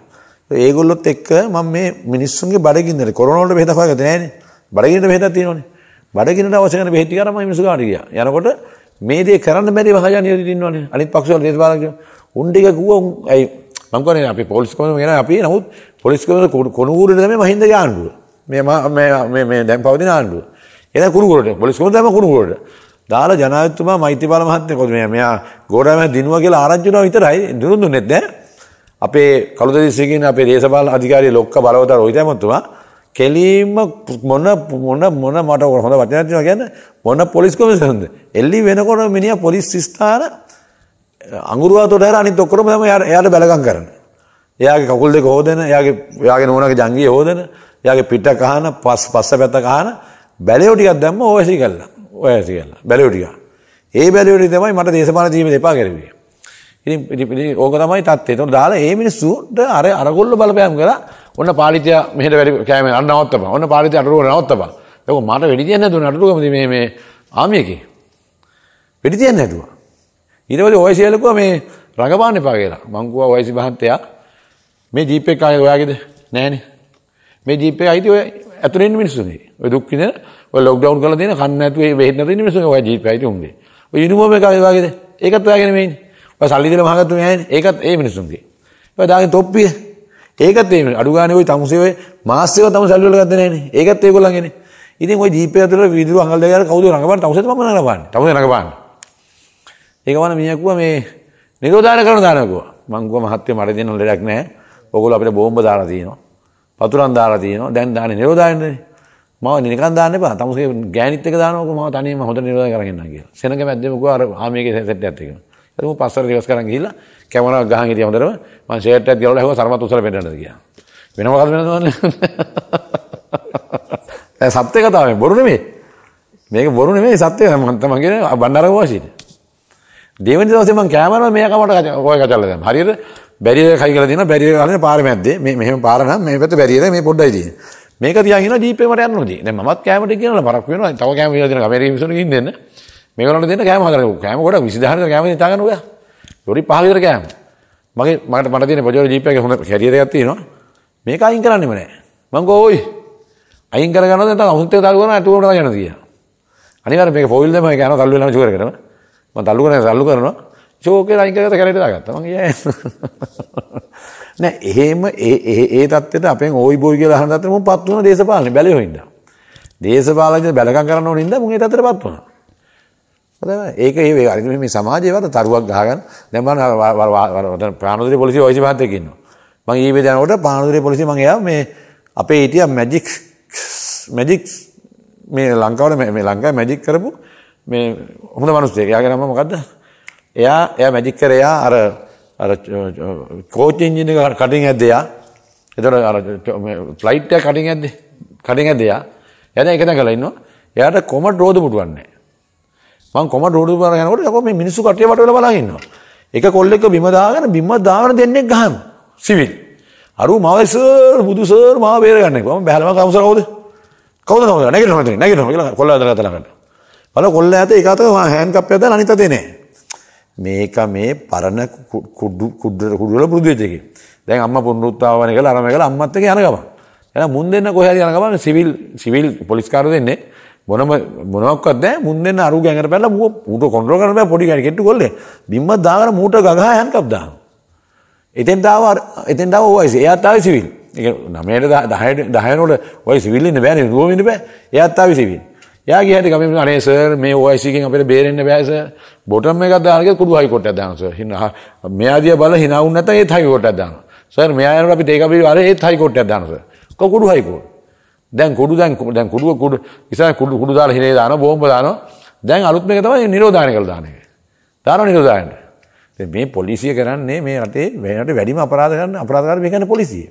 ඒගොල්ලොත් එක්ක මම මේ මිනිස්සුන්ගේ බඩගින්නට කොරෝනා වලට බෙහෙතක් හොයාගත්තේ නෑනේ. බඩගින්නට බෙහෙතක් තියෙනවනේ. බඩගින්නට අවශ්‍ය කරන බෙහෙත් ටික අරන් මම මිනිස්සු ගාවට ගියා. යනකොට මේ දේ කරන්න බැරි වහජානිය ඉන්නවනේ. අනිත් පක්ෂවල දේශපාලන කියන උන් ටික ගුවා ඇයි මම කියන්නේ අපි පොලිස් කොමිසම කියන අපි නමුත් පොලිස් කොමිසම කොනුගුරුනේ තමයි මහින්ද ගානඩුව. මේ මේ මේ දැන් පවතින ආණ්ඩුව. එන කුරුකුරට පොලිස් කොමසාරම කුරුකුරට. දාලා ජනාධිපතිතුමා මෛත්‍රීපාල මහත්මයා කොහොමද මෙයා මෙයා ගෝඩාම දිනුවා කියලා ආරංචිනවා විතරයි දිනුම් දුන්නේ නැහැ. අපේ කළුද දිස්ත්‍රික්කයේ අපේ දේශපාලන අධිකාරී ලොක්ක බලවතර රෝහිත මහත්මයා කෙලීම මොන මොන මොන මට හොඳ වචනයක් තියෙනවා කියන්නේ මොන පොලිස් කොමිසමද එල්ලි වෙනකොට මිනිහා පොලිස් ස්ථාන අඟුරුවාතොට හැර අනිත් ඔක්කොම එයාට බැලගම් කරනවා එයාගේ කකුල් දෙක හොදන එයාගේ එයාගේ නෝනගේ ජංගිය හොදන එයාගේ පිට කහන පස් පස්ස පැත්ත කහන බැලේෝ ටිකක් දැම්ම ඔයසි කළා ඔයසි කළා බැලේෝ ටික. ඒ බැලේෝ ටික තමයි මට දේශපාලන ජීවිතේ එපා කරුවේ. ඉතින් ඕක තමයි තත්ත්වය. ඒතකොට දාලා ඒ මිනිස්සුන්ට අර අරගොල්ල බලපෑම් කරලා ඔන්න පාලිතය මෙහෙට වැඩි කෑම අන්න නවත්තපන්. ඔන්න පාලිතය අටරුව නවත්තපන්. ඒක මට වෙඩි තියන්න නැතුව නටරුවම මේ මේ ආමියකේ. වෙඩි තියන්න නැතුව. ඊට පස්සේ ඔය සියලකුව මේ රඟපාන්න එපා කියලා. මං කිව්වා ඔය සිභාන්තයා මේ ජීපේ කාගේ ඔයාගේද? නෑනේ. මේ ජීපේ අයිති ඔය ඇතුළේ ඉන්න මිනිස්සුනේ. ඔය දුක් විඳින ඔය ලොක්ඩවුන් කරලා තියෙන කන්න නැතුව ඒ වෙහෙත් නැති මිනිස්සුනේ ඔය ජීපේ අයිති උන්ගේ. ඔය යුනිෆෝම් එක කාගේ ඔයාගේද? ඒකත් ඔයාගේ නෙමෙයිනේ. ඔය සල්ලි දෙලා මහගත්තු නෑනේ. ඒකත් ඒ මිනිස්සුන්ගේ. ඔය දාගෙන තොප්පිය. ඒකත් ඒ අඩු ගානේ ඔය තමුසේ ඔය මාස්සේව තම සල්ලි වල ගත්තේ නෑනේ. ඒකත් ඒගොල්ලන්ගේනේ. ඉතින් ඔය ජීපේ ඇතුළේ වීදුරු අඟල් දෙක කවුද රඟපාන තමුසේ තමයි රඟපාන්නේ. තමුසේ රඟපාන්නේ. ඒක වන මිනිහා කිව්වා මේ නිරෝධාන කරන දානවා කිව්වා. මං කිව්වා මහත්මයා මට දෙන්න ලෙඩක් නෑ. ඔගොල්ලෝ අපිට බෝම්බ දාලා තියෙනවා. පතුරන් දාලා තියෙනවා. දැන් දාන්නේ නිරෝධායනනේ. මම නිකන් දාන්න එපා. තමුසේ ගෑනිත් එක දානකො මම තනියම හොඳ නිරෝධය කරගෙන යනවා කියලා. සෙනඟ මැද්දේම ගියා අර ආමේගේ සෙට් එකත් එක්ක. ඊට මම පස්සට රිවර්ස් කරන් ගිහිල්ලා කැමරාව ගහන් හිටියා හොඳටම. මම ෂර්ට් එකත් ගලවලා හැව සරමත් උසල පෙන්නන්නද කියලා. වෙන මොකද වෙනද මන්නේ? ඒ සත්‍ය කතාව මේ බොරු නෙමෙයි. මේක බොරු නෙමෙයි සත්‍ය මම තමයි කියන්නේ බණ්ඩාරක වාසීනේ. දෙවනි දවසේ මම කැමරාව මෙයා කවට කොයි කචල්ලද? හරියට බැරිය කයි කියලා දෙනවා බැරිය ගන්න පාර මැද්දේ මේ මෙහෙම පාර නම් මේ පැත්ත බැරියද මේ පොඩ්ඩයි තියෙන්නේ මේක තියාගෙන ජීප් එකට යන්න ඕනේ දැන් මමත් කැමරට කියනවා පරක් වෙනවා තව කැම විලා දෙනවා කැමරේ මිසුණු ගින් දෙන්න මේ වලට දෙන්න කැම හදලා කැම කොට 20000 කැම ඉතා ගන්න ඔයා ලොරි පහ විතර කැම මගේ මකට මට තියෙන පොජෝ ජීප් එකේ හොඳ කැරියර් එකක් තියෙනවා මේක අයින් කරන්නෙම නෑ මං ගෝ ඔයි අයින් කරගන්නවා දැන් තව හුන්තේ තල්ලු කරනවා අටුවට යනවා කියලා අනිවාර්යෙන් මේක ෆෝයිල් දෙම ඒක යනවා තල්ලු වෙනවා ෂුවර් කරනවා මම තල්ලු කරනවා තල්ලු කරනවා ෂෝකේ අයින් කරගත්ත කැලේට දාගත්තා. මං ගියා. නෑ එහෙම ඒ ඒ ඒ தත්ත්වෙට අපෙන් ඕයි බෝයි කියලා අහන தත්ත්වෙට මම පත් වුණා දේශපාලනේ බැලුවෝ ඉඳා. දේශපාලනේ බැලකම් කරන්න ඕන ඉඳා මම ඒ தත්ත්වෙට පත් වුණා. හොඳයි. ඒක ඒ ඒ අරින් මේ සමාජයේ වද තරුවක් ගහගන්න. දැන් මම ප්‍රාණෝදරි පොලිසිය ඔයිසි මහත්තයෙක් ඉන්නවා. මං ඊයේ යනකොට ප්‍රාණෝදරි පොලිසිය මං එයා මේ අපේ හිටිය මැජික් මැජික් මේ ලංකාවේ මේ ලංකාවේ මැජික් කරපු මේ හොඳ මිනිස්සෙක්. එයාගේ නම මොකද්ද? එයා එයා මැජික් කර එයා අර අර කෝච් එන්ජින් එක කටින් ඇද්ද එයා. එතකොට අර ෆ්ලයිට් එක කටින් ඇද්ද? කටින් ඇද්ද එයා. එයා දැන් එක තැන කරලා ඉන්නවා. එයාට කොමඩ් රෝද පුටුවක් නැහැ. මං කොමඩ් රෝද පුටුවට යනකොට යකෝ මේ මිනිස්සු කටේ වට වෙලා බලන් ඉන්නවා. එක කොල්ලෙක්ව බිම දාගෙන බිම දාගෙන දෙන්නෙක් ගහනවා. සිවිල්. අරු මාව සර් බුදු සර් මාව බේරගන්න එපා. මම බැලම කවුසර කවුද? කවුද කවුද? නැගිටිනවා නැගිටිනවා කියලා කොල්ලා දාලා තලකට. බල කොල්ලා ඇත එක අතක හෑන්ඩ් කප් එක දාලා අනිත් අතේ නෑ. මේක මේ පරණ කුඩු කුඩු කුඩු වල පුරුදු වෙච්ච එකේ. දැන් අම්මා පුනරුත්ථාපනය කළා අරම කළා අම්මත් එක්ක යන ගමන්. එහෙනම් මුන් දෙන්න කොහේ හරි යන ගමන් සිවිල් සිවිල් පොලිස් කාර්ය දෙන්නේ මොනම මොනක්වත් නැහැ මුන් දෙන්න අරු ගෑඟට පැනලා මූ ඌට කන්ට්‍රෝල් කරන්න බෑ පොඩි ගෑණි කෙට්ටු කොල්ලේ. බිම්ම දාගෙන මූට ගගහා යන්කම් දානවා. එතෙන් දාව එතෙන් දාව ඕයිස් එයාත් ආවේ සිවිල්. ඒ කියන්නේ 9ට 10ට 10 වෙනකොට ඔය සිවිල් ඉන්න බෑනේ රුව වෙන්න බෑ. එයාත් ආවේ සිවිල්. එයා ගිය හැටි ගමේ අනේ සර් මේ OIC එකෙන් අපිට බේරෙන්න බෑ සර්. බොටම් එකක් දානකෙත් කුඩු හයිකෝට් එකක් දානවා සර්. හිනා මෙයා දිහා බල හිනා වුණ නැත්නම් ඒත් හයිකෝට් එකක් දානවා. සර් මෙයා යනකොට අපි ටේක අපි අර ඒත් හයිකෝට් එකක් දානවා සර්. කො කුඩු හයිකෝට්. දැන් කුඩු දැන් දැන් කුඩු කුඩු ඉස්සර කුඩු කුඩු දාලා හිනේ දානවා බෝම්බ දානවා. දැන් අලුත් මේක තමයි නිරෝධායන කරලා දාන එක. දානවා නිරෝධායන. ඉතින් මේ පොලිසිය කරන්නේ මේ රටේ වෙනට වැඩිම අපරාධ කරන අපරාධකාරී මේ කියන්නේ පොලිසිය.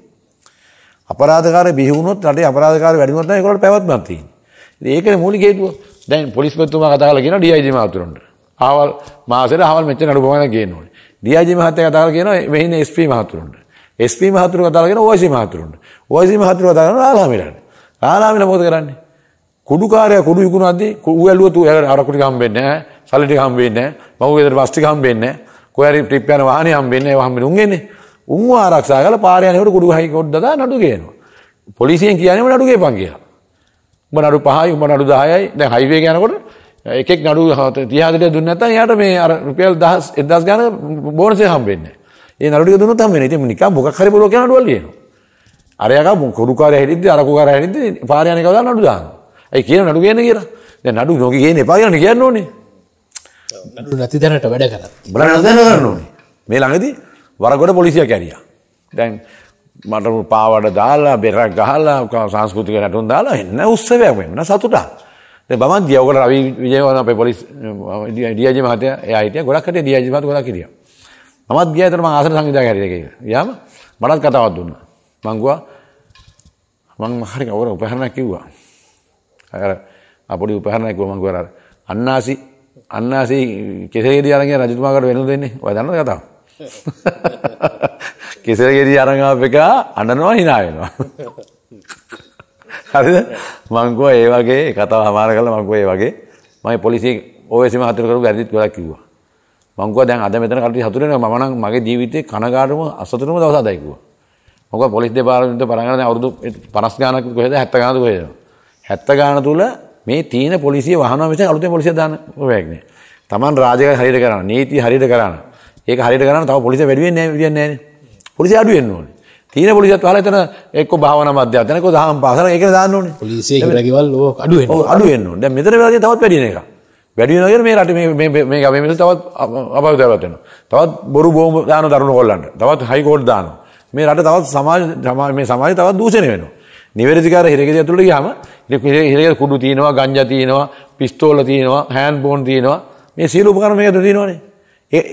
අපරාධකාරී බිහි වුණොත් රටේ අපරාධකාරී වැඩි වුණොත් නම් ඒගොල්ලන්ට පැවැත්මක් තියෙනවා. ඒකන මූලි හේතුව දැන් පොලිස්පතුමා කතාල කියෙන ඩියජ මාතුරන්ට ආවල් මාසර හවල් මෙච නඩු පමණ කියනවට ඩියජ මහතය කතාල කියන මෙහින ස්ප මහතුරන්ට ස්ප මහතුර කතාලගෙන ඕසි මහතුරන්ට ඕසි මහතුර කතාරන ආලාමිරට ආලාමිල මොද කරන්නේ කුඩුකාරය කුඩු විකුණද කුවලුවතු ඇ අරකුටි හම්බෙන්න සලිටි හම්බෙන්න මවගෙදර පස්ටි හම්බෙන්න කොයරි ටිප්පයන වාහනය හම්බෙන්න හම්බෙන උන්ගෙන්නේ උන්ව ආරක්ෂා කල පාරයනකට කුඩු හයි කොඩ්ඩ නඩු කියනවා පොලිසියෙන් කියනීම නඩුගේ පන් කියලා උඹ නඩු 5යි උඹ නඩු 10යි දැන් හයිවේ යනකොට එකෙක් නඩු 30 40 දුන්නේ නැත්නම් එයාට මේ අර රුපියල් 1000 1000 ගන්න බෝනස් එක හම්බෙන්නේ. ඒ නඩු ටික දුන්නොත් හම්බෙන්නේ. ඉතින් නිකන් මොකක් හරි බලෝ කියන නඩුවල් ලියනවා. අරයාගා කුඩු කාර්යය හිටිද්දි අර කුකාරය හිටිද්දි පාර යන එක දාලා නඩු දානවා. ඒ කියන නඩු කියන්නේ කියලා. දැන් නඩු නෝකේ කියන්නේ එපා කියලා කියන්න ඕනේ. නඩු නැති දැනට වැඩ කරා. බලන්න දැන කරන්න ඕනේ. මේ ළඟදී වරගොඩ පොලිසිය කැරියා. දැන් මට පාවට දාලා බෙරක් ගහලා සංස්කෘතික නැටුම් දාලා එන්න උත්සවයක් වෙන්න සතුටා. දැන් බමන් දියවකට රවි විජේවර්ධන අපේ පොලිස් ඩීජේ මහත්තයා එයා හිටියා ගොඩක් හිටිය ඩීජේ මහත්තයා ගොඩක් හිටියා. මමත් ගියා ඒතර මම ආසන සංවිධායක හැටියට ගියා. ගියාම මටත් කතාවක් දුන්නා. මං ගියා මං හරි කවර උපහරණයක් කිව්වා. අර අපොඩි උපහරණයක් කිව්වා මං ගියා අර අන්නාසි අන්නාසි කෙසේදී අරගෙන රජතුමාකට වෙනු දෙන්නේ. ඔය දන්නවද කතාව? කෙසර ගෙඩි අරගාප එක අඬනවා hina වෙනවා. හරිද? මං ගෝ ඒ වගේ කතාව හමාර කරලා මං ගෝ ඒ වගේ මම පොලිසිය ඕවැසිම හතුරු කරපු වැරදිත් ගොඩක් කිව්වා. මං ගෝ දැන් අද මෙතන කටි හතුරු වෙනවා මම නම් මගේ ජීවිතේ කනගාටුම අසතුටුම දවස අදයි කිව්වා. මොකද පොලිස් දෙපාර්තමේන්තුව පරංගන දැන් අවුරුදු 50 ගානක් කොහෙද 70 ගානක් කොහෙද 70 ගාන තුල මේ තීන පොලිසිය වහනවා මිස අලුතෙන් පොලිසිය දාන ප්‍රවේගයක් නෑ. Taman රාජකාරි හරියට කරන්න, නීති හරියට කරන්න. ඒක හරියට කරන්න තව පොලිසිය වැඩි වෙන්නේ නෑ, විදියක් නෑනේ. පොලිසිය අඩු වෙන්න ඕනේ. තියෙන පොලිසියත් වහලා එතන එක්ක භාවනා මධ්‍යස්ථාන එක්ක දහම් පාසල ඒකනේ දාන්න ඕනේ. පොලිසිය කියලා කිව්වල් ඕක අඩු වෙනවා. ඔව් අඩු වෙන්න ඕනේ. දැන් මෙතන වෙලා තියෙන තවත් වැඩි වෙන එක. වැඩි වෙනවා කියන මේ රට මේ මේ මේ අපේ මිනිස්සු තවත් අපායතාවට වෙනවා. තවත් බොරු බෝම්බ දාන දරුණු කොල්ලන්ට. තවත් හයි කෝට් දානවා. මේ රට තවත් සමාජ මේ සමාජය තවත් දූෂණය වෙනවා. නිවැරදිකාර හිරගෙදර ඇතුළට ගියාම හිරගෙදර කුඩු තියෙනවා ගංජා තියෙනවා පිස්තෝල තියෙනවා හෑන්ඩ් බෝන් තියෙනවා මේ සියලු උපකරණ මේකට තියෙනවානේ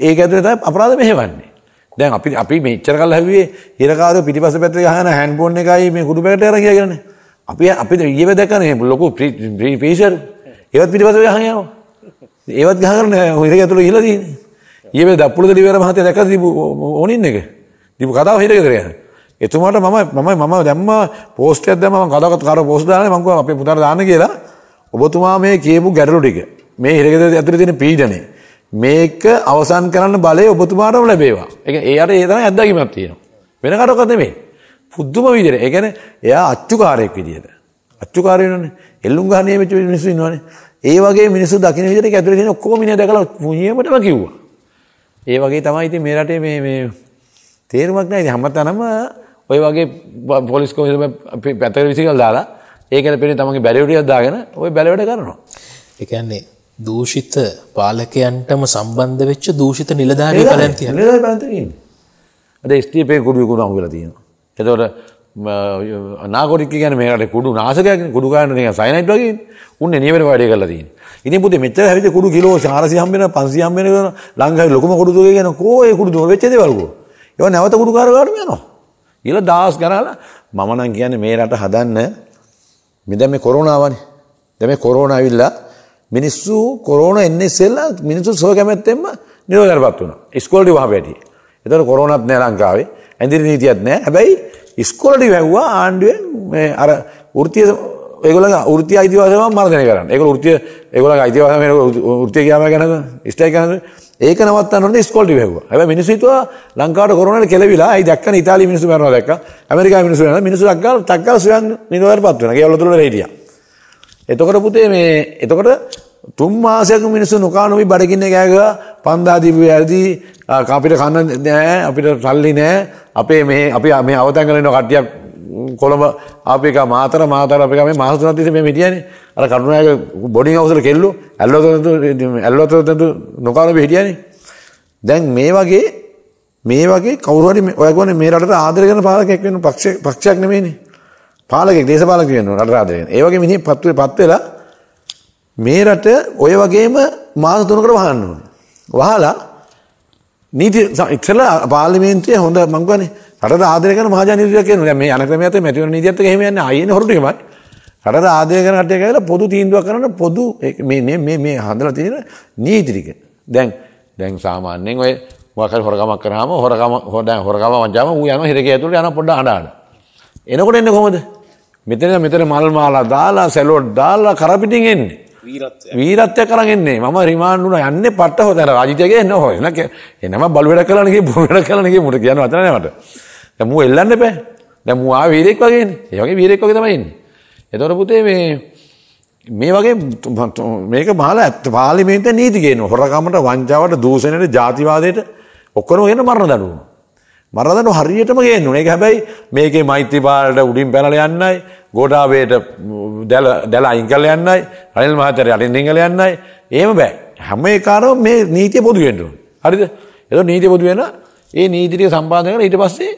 ඒක ඇතුළේ තමයි අපරාධ මෙහෙවන්නේ දැන් අපි අපි මෙච්චර කල් හැවුවේ හිරකාරයෝ පිටිපස්ස පැත්තේ ගහන හෑන්ඩ් බෝන් එකයි මේ කුඩු පැකට අරන් ගියා කියන්නේ. අපි අපි ඊයේ දැක්කනේ ලොකු ප්‍රීෂර් ඒවත් පිටිපස්ස ගහන යනවා. ඒවත් ගහගෙන හිරක ඇතුළේ ඉහිලා තියෙන්නේ. ඊයේ දප්පුල දෙවිවර මහත්තයා දැක්කද දීපු ඕනින් එක. දීපු කතාව හිරකද යන. එතුමාට මම මම මම දැම්මා පෝස්ට් එකක් දැම්මා මම කතාවකට කාර පෝස්ට් දාන්නේ මම කිව්වා අපේ පුතාට දාන්න කියලා. ඔබතුමා මේ කියපු ගැටලු ටික මේ හිරකද ඇතුළේ තියෙන පීඩනේ මේක අවසන් කරන්න බලය ඔබතුමාටම ලැබේවා. ඒ ඒ අර ඒ තමයි අත්දැකීමක් තියෙනවා. වෙන කාටවත් නෙමෙයි. පුදුම විදිහට. ඒ කියන්නේ එයා අච්චුකාරයෙක් විදිහට. අච්චුකාරය වෙනවනේ. එල්ලුම් ගහන මේ මිනිස්සු ඉන්නවනේ. ඒ වගේ මිනිස්සු දකින්න විදිහට ඒක ඇතුලේ තියෙන ඔක්කොම මිනිහ දැකලා මුහියමටම කිව්වා. ඒ වගේ තමයි ඉතින් මේ රටේ මේ මේ තේරුමක් නැහැ. ඉතින් හැමතැනම ඔය වගේ පොලිස් කොමිසම පැතර විසිකල් දාලා ඒකට පෙරේ තමන්ගේ බැලුවටියක් දාගෙන ඔය බැලුවට කරනවා. ඒ කියන්නේ දූෂිත පාලකයන්ටම සම්බන්ධ වෙච්ච දූෂිත නිලධාරී පලන්ති ස්ටපේ කුඩියකුණ අහුවෙල තියෙනවා. එතවට නාගොඩික් ගැන මේට කුඩු නාසකයක කුඩු ගන්න සයිනයිට් වගේ උන්න නියමට වැඩය කල දී ඉනි පුති මෙත හරි කුඩු කිලෝ හරසිහම්මෙන පන්සිහම්මෙන ලංඟයි ලොකම කොඩුතු ගෙන කෝය කුඩු වෙච්චද වල්ග ඒව නැවත කුඩු කාරගටමයනවා. ඉල දස් ගනාල මමනන් කියන්නේ මේ රට හදන්න මෙදැ මේ කොරුණාවනි දැම කොරෝණ ඇවිල්ලා මිනිස්සු කොරෝන එන්නේ ඉස්සෙල්ලා මිනිස්සු සුව කැමැත්තෙන්ම නිරෝධයටපත් වුණා. ඉස්කෝලේ වහ වැටි. ඒතකොට කොරෝනත් නෑ ලංකාවේ. ඇඳිරි නීතියක් නෑ. හැබැයි ඉස්කෝලේ වැව්වා ආණ්ඩුවෙන් මේ අර වෘත්තීය ඒගොල්ලන්ගේ වෘත්තීය අයිතිවාසිකම් මර්ධනය කරන්න. ඒගොල්ලෝ වෘත්තීය ඒගොල්ලන්ගේ අයිතිවාසිකම් මේ වෘත්තීය ගියාම ගැන ස්ට්‍රයික් කරනවා. ඒක නවත්තන්න ඕනේ ඉස්කෝලේ වැව්වා. හැබැයි මිනිස්සු හිතුවා ලංකාවට කොරෝනාට කෙලවිලා. ඒ දැක්කන ඉතාලියේ මිනිස්සු මරනවා දැක්කා. ඇමරිකාවේ මිනිස්සු මරනවා. මිනිස්සු දැක්කා තක්කා සුවන් නිරෝධයටපත් වෙනවා. ඒගොල්ලෝ තුල රේඩියා. එතකොට පුතේ මේ එතකොට තුන් මාසයක මිනිස්සු නොකානොමි බඩගින්න ගෑග පන්දාදීපු ඇදි අපිට කන්න නෑ අපිට රල්ලි නෑ අපේ මේ අපි මේ අවතැන්ගලන කට්ටියක් කොළඹ අපික මාතර මාතර අපික මේ මාහසනතිස මේ මිටියන අර කරුණයක බොඩින් අවසර කෙල්ලු ඇල්ලොත ඇල්ලොතතු නොකානොබ හිටියන දැන් මේ වගේ මේ වගේ කවරුවරි ඔයගොන මේ රට ආදරගෙන පාලකෙක් වෙන පක්ෂයක් නෙමේනේ පාලකෙක් දේශපාලක වෙනවා රට රාජ්‍යයෙන්. ඒ වගේ මිනිහෙක් පත්වේ පත් වෙලා මේ රට ඔය වගේම මාස තුනකට වහන්න ඕනේ. වහලා නීති ඉතලා පාර්ලිමේන්තුවේ හොඳ මං කියන්නේ රටට ආදරය කරන මහජනනිරියක් කියනවා. දැන් මේ යන ක්‍රමයට මැති වෙන නීතියත් එක එහෙම යන්නේ ආයෙන හොරු ටිකමයි. රටට ආදරය කරන රටේ කියලා පොදු තීන්දුවක් කරන්න පොදු මේ මේ මේ හදලා තියෙන නීති ටික. දැන් දැන් සාමාන්‍යයෙන් ඔය මොකක් හරි හොරකමක් කරාම හොරකම හොරකම වංචාව ඌ යනවා හිරකේ ඇතුළට යනවා පොඩ්ඩක් අඬ අඬ. එනකොට එන්නේ කොහොමද? මෙතන මෙතන මල් මාලා දාලා සැලෝට් දාලා කරපිටින් එන්නේ. වීරත්ය කරගෙන්නේ මම රිමාන්ඩුන යන්න පට හොතන රජිතයගේ එන්න හොය නක එනම බලවැඩ කලනගේ බොඩ කලනගේ මුට කියන අතනට දැමූ එල්ලන්න පෑ දැමවා වීරෙක් වගේ ඒගේ වීරෙක් වගේ තමයින්න එතොර පුතේ මේ මේ වගේ මේක මාල ඇත් පාලිමේන්ත නීතිගෙන හොරකමට වංචාවට දූසනයට ජාතිවාදයට ඔක්කොන ගෙන මරණ දනුවා මරදනු හරියටම ගේන්නුන එක හැබැයි මේකේ මෛත්‍රපාලට උඩින් පැනල යන්නයි ගෝඩාවේට දැල අයිංකල යන්නයි රනිල් මහතර අටින්ඩිංගල යන්නයි ඒම බෑ හැම කාරව මේ නීතිය පොදුගෙන්ටු හරිද එද නීතිය පොදුවෙන ඒ නීතිරිය සම්පාධකන ඊට පස්සේ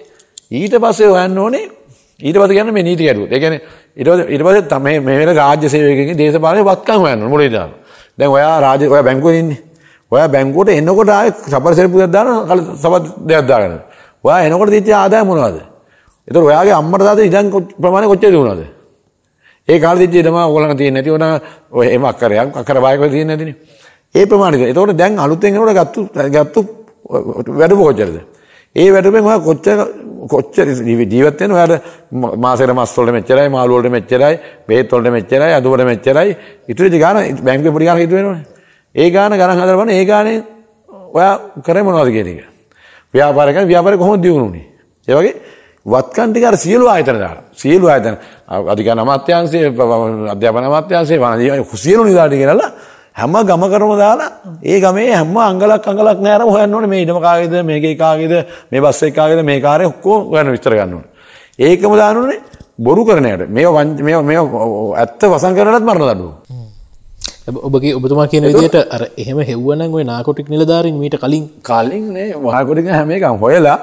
ඊට පස්සේ ඔයන්න ඕනේ ඊට පස ගැන මේ නීති ඇරු එකන ඉට පස තම මේ රාජ්‍ය සේවයකින් දේශපාලය වත්කම් යන්න මුලේද දැන් ඔයා රාජ ඔය බැංකුවඉන්න ඔය බැංකුවට එන්නකොට ආය සපරසරපු දදාන කල සබත් දෙයක්දාගන්න ඔයා එනකොට තිච්ච ආදාය මොනවද? ඒතර ඔයාගේ අම්මට තාත්තට ඉඩම් ප්‍රමාණය කොච්චර දුණාද? ඒ කාලේ තිච්ච ඉඩම ඔයගොල්ලන් තියෙන්නේ නැති වුණා ඔය එහෙම අක්කරයක් අක්කර බායකෝ තියෙන්නේ නැතිනේ. ඒ ප්‍රමාණයද? ඒතකොට දැන් අලුතෙන් එනකොට ගත්තු ගත්තු වැඩම කොච්චරද? ඒ වැඩමෙන් ඔයා කොච්චර කොච්චර ජීවත් වෙන ඔයාට මාසෙට මස් වලට මෙච්චරයි මාළු වලට මෙච්චරයි බේත් වලට මෙච්චරයි අඩු වලට මෙච්චරයි ඉතුරු ඉති ගාන බැංකුවේ පොඩි ගාන හිතුවෙනවනේ ඒ ගාන ගණන් හදලා බලන්න ඒ ගානේ ඔයා කරේ මොනවද කියන එක ව්‍යාපාර කියන්නේ ව්‍යාපාරේ කොහොමද දියුණුනේ? ඒ වගේ වත්කම් ටික අර සියලු ආයතන දාලා. සියලු ආයතන අධිකරණ අමාත්‍යාංශය, අධ්‍යාපන අමාත්‍යාංශය, වනදී සියලු නිදාට ගෙනලා හැම ගමකරම දාලා ඒ ගමේ හැම අංගලක් අංගලක් නෑර හොයන්න ඕනේ මේ ඉඩම කාගේද මේකේ කාගේද මේ බස් එකේ කාගේද මේ කාර්ය ඔක්කොම හොයන්න විස්තර ගන්න ඕනේ ඒකම දාන්න ඕනේ බොරු කරන එකට මේව මේව ඇත්ත වසන් කරනටත් මරණ දඬුවම ඔබගේ ඔබතුමා කියන විදිට අර එහෙම හෙව්වනන් ඔය නාකොටික් නිලධාරින් මීට කලින් කලින් වාකොටික හැම එකම් හොයලා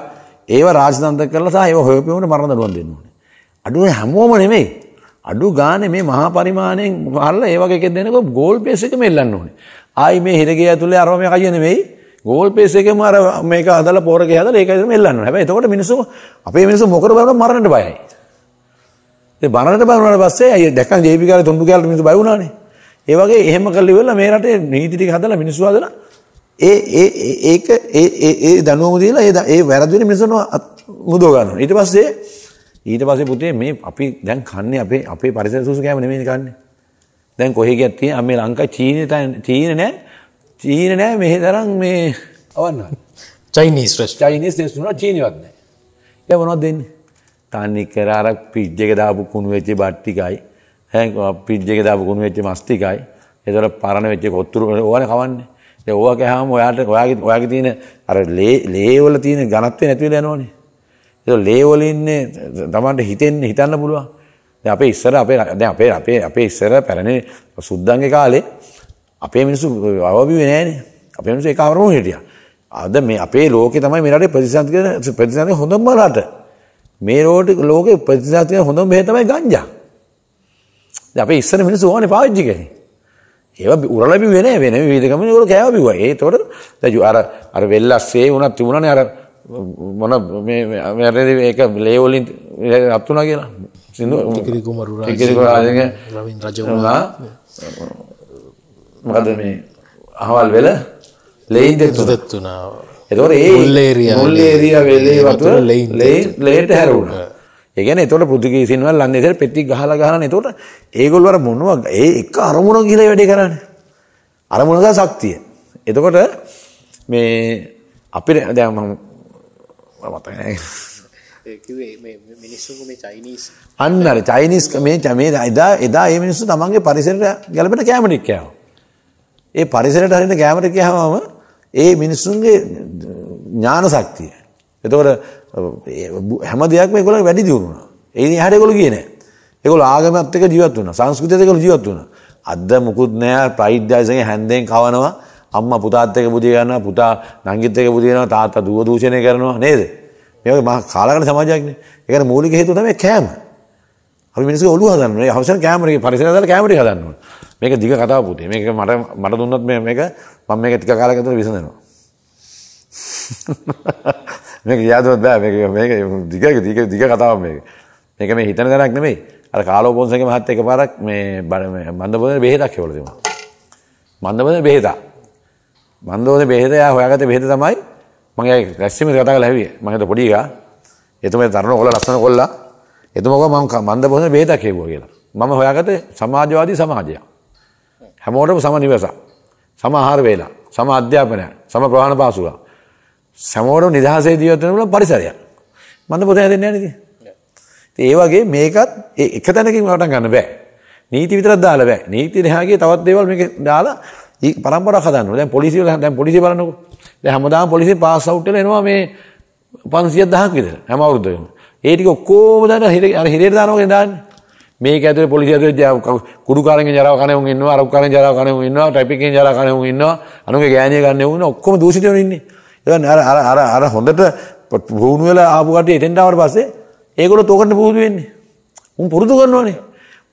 ඒව රාජතන්ත කරලා ඒ හොයපිවුණ මරණ දරුවන් දෙන්න ඕන අඩුව හැමෝම නෙමෙයි අඩු ගාන මේ මහා පරිමාණයෙන් හල්ල ඒවගේ එකක් දෙනකො ගෝල් පේස එක මෙල්ලන්න ඕනේ ආයි මේ හිරගේ ඇතුලේ අරම කය නෙමෙයි ගෝල් පේස එකම අර මේක අදලා පෝරක හදලා ඒක මෙල්ලන්න හැබැයි එතකොට මිනිස්සු අපේ මිනිස්සු මොකද බලන මරන්නට බයයි ඉතින් බරණට බලනවාට පස්සේ අය දැක්කන් ජීවිකාරේ තුම්බු කියලා මිනිස්සු බය වුණානේ ඒ වගේ එහෙම කරලා ඉවරලා මේ රටේ නීති ටික හදලා මිනිස්සු හදලා ඒ ඒ ඒක ඒ ඒ ඒ දැනුම දීලා ඒ ඒ වැරදි වෙන මිනිස්සුන්ව මුදව ගන්නවා. ඊට පස්සේ ඊට පස්සේ පුතේ මේ අපි දැන් කන්නේ අපේ අපේ පරිසර සුසු කෑම නෙමෙයි කන්නේ. දැන් කොහේ ගියත් තියෙන අපි ලංකාවේ චීනේ චීන නෑ චීන නෑ මෙහෙ තරම් මේ අවන්නවා. චයිනීස් රෙස්ට් චයිනීස් රෙස්ට් චීනියවත් නෑ. ඒ මොනවද දෙන්නේ? තන්නේ කර අර පිජ් එක දාපු කුණු වෙච්ච බට් ටිකයි පිජ් එක දාපු කුණු වෙච්ච මස් ටිකයි ඒතර පරණ වෙච්ච කොත්තුරු ඕවනේ කවන්නේ. දැන් ඕවා කෑම ඔයාට ඔයාගේ ඔයාගේ තියෙන අර ලේ ලේ වල තියෙන ඝනත්වය නැති වෙලා යනවනේ. ඒක ලේ වල ඉන්නේ තමන්ට හිතෙන්නේ හිතන්න පුළුවන්. දැන් අපේ ඉස්සර අපේ දැන් අපේ අපේ අපේ ඉස්සර පැරණි සුද්දන්ගේ කාලේ අපේ මිනිස්සු අවබෝධුවේ නැහනේ. අපේ මිනිස්සු එකවරම හිටියා. අද මේ අපේ ලෝකේ තමයි මේ රටේ ප්‍රතිසන්ද ප්‍රතිසන්ද හොඳම රට. මේ රෝට ලෝකේ ප්‍රතිසන්ද හොඳම මේ තමයි ගංජා. අප ඉස්සර මිනිස් ඕන පාච්චි කෙන ඒ උරලබි වෙන වෙන විදකම ගොල කෑවබිවා ඒතොට දැජු අර අර වෙල්ලා සේ වනත් තිබුණන අර මොන මැරදි ඒක ලේවලින් අත්තුනා කියලා සිදු රජලා මකද මේ අහවල් වෙල ලෙයින්ද තුදත්තුනා එතවට ඒ ල්ලේරිය ල්ලේරිය වෙලේ වතුර ලෙයින් ලේට හැරුණා ඒ කියන්නේ එතකොට පෘතුගීසින්වල ලන්දේසෙට පෙති ගහලා ගහලා එතකොට ඒගොල්ලෝ අර මොනවා ඒ එක අරමුණ ගිහලා වැඩේ කරන්නේ. අරමුණ තමයි ශක්තිය. එතකොට මේ අපිට දැන් මම මතක නෑ. ඒ කිව්වේ මේ මිනිස්සුගේ මේ චයිනීස් අන්න අර චයිනීස් මේ මේ එදා එදා මේ මිනිස්සු තමන්ගේ පරිසරයට ගැලපෙන කැම ටික කෑවා. ඒ පරිසරයට හරින කැම ටික කෑවම ඒ මිනිස්සුන්ගේ ඥාන ශක්තිය එතකොට හැම දෙයක්ම ඒගොල්ලන්ට වැඩි දියුණුනා. ඒ එහාට ඒගොල්ලෝ ගියේ නැහැ. ඒගොල්ලෝ ආගමත් එක්ක ජීවත් වුණා. සංස්කෘතියත් එක්ක ජීවත් වුණා. අද මුකුත් නැහැ. ප්‍රයිඩ් ඩයිසගේ හැන්දෙන් කවනවා. අම්මා පුතාත් එක්ක බුදිය ගන්නවා. පුතා නංගිත් එක්ක බුදිය ගන්නවා. තාත්තා දුව දූෂණය කරනවා නේද? මේ වගේ මහා කාලකණ සමාජයක්නේ. ඒකට මූලික හේතුව තමයි කෑම. අපි මිනිස්සු ඔළුව හදන්න ඕනේ. අවසන් කැමරේ පරිසරය දාලා කැමරේ හදන්න ඕනේ. මේක දිග කතාව පුතේ. මේක මට මට දුන්නොත් මේක මම මේක ටික කාලයකට විසඳනවා. මේක ලියාදුවත් බෑ මේක මේක දිග දිග දිග කතාවක් මේක. මේක මේ හිතන දැනක් නෙමෙයි. අර කාලෝ පොන්සේගේ මහත් එකපාරක් මේ මන්දබෝධන බෙහෙතක් කියවල දෙනවා. මන්දබෝධන බෙහෙතක්. මන්දබෝධන බෙහෙත යා හොයාගත්තේ බෙහෙත තමයි මම ඒ රැස්වීම කතා කරලා හැවිය. මම හිත පොඩි එකා. එතුමේ තරුණ කොල්ල ලස්සන කොල්ලා. එතුමකෝ මම මන්දබෝධන බෙහෙතක් කියවුවා කියලා. මම හොයාගත්තේ සමාජවාදී සමාජයක්. හැමෝටම සම නිවසක්. සම ආහාර වේලා, සම අධ්‍යාපනය, සම ප්‍රවාහන පාසුවක්. සමෝරම නිදහසේ ජීවත්වන පරිසරයක්. මන්ද පොතේ හැදෙන්නේ නැහැ නේද? ඒ වගේ මේකත් එක තැනකින් පටන් ගන්න බෑ. නීති විතරක් දාලා බෑ. නීති එහාගේ තවත් දේවල් මේක දාලා පරම්පරාවක් හදන්න ඕනේ. දැන් පොලිසිය වල දැන් පොලිසිය බලන්නකෝ. දැන් හැමදාම පොලිසිය පාස් අවුට් වෙලා එනවා මේ 500000ක් විතර හැම අවුරුද්දකම. ඒ ටික ඔක්කොම දාන අර හිරේට දානවා දාන්නේ. මේක ඇතුලේ පොලිසිය ඇතුලේ කුඩුකාරයන්ගේ ජරාව කන උන් ඉන්නවා, අරුක්කාරයන්ගේ ජරාව කන උන් ඉන්නවා, ට්‍රැෆික්ගේ ජරාව කන උන් ඉන්නවා, අනුගේ ගෑණිය ගන්න උන් ඉන්නවා. ඔක්කොම දූෂිතයෝ ඉන්නේ. ඒවනේ අර අර අර අර හොඳට වුණු වෙලා ආපු කට්ටිය එතෙන්ට ආවට පස්සේ ඒගොල්ලෝ තෝකන්න පුරුදු වෙන්නේ. උන් පුරුදු කරනවානේ.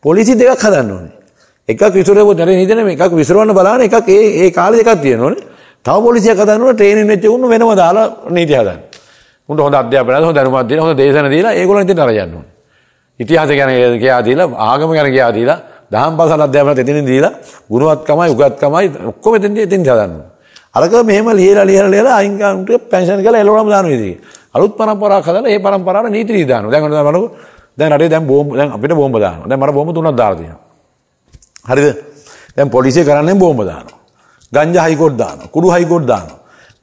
පොලිසි දෙකක් හදන්න ඕනේ. එකක් විසිරුවොත් දැනෙන හිතන මේ එකක් විසිරවන්න බලන එකක් ඒ ඒ කාලේ දෙකක් තියෙනවනේ. තව පොලිසියක් හදනවා ට්‍රේනින් වෙච්ච උන් වෙනම දාලා නීති හදන්න. උන්ට හොඳ අධ්‍යාපනයක් හොඳ දැනුමක් දීලා හොඳ දේශන දීලා ඒගොල්ලන් ඉතින් අරයන්න ඕනේ. ඉතිහාසය ගැන කියා දීලා ආගම ගැන කියා දීලා දහම් පාසල් අධ්‍යාපනයත් එතනින් දීලා ගුණවත්කමයි උගත්කමයි ඔක්කොම එතෙන් එතෙන් හදන්න ඕනේ. අරක මෙහෙම ලියලා ලියලා ලියලා අයින් කරනට පෙන්ෂන් කරලා එළවලම දානවා ඉතින්. අලුත් පරම්පරාවක් හදලා ඒ පරම්පරාවට නීති නීති දානවා. දැන් අන්න බලන්න දැන් රටේ දැන් බෝම්බ දැන් අපිට බෝම්බ දානවා. දැන් මට බෝම්බ තුනක් දාලා තියෙනවා. හරිද? දැන් පොලිසිය කරන්නේ බෝම්බ දානවා. ගංජා හයිකෝට් දානවා. කුඩු හයිකෝට් දානවා.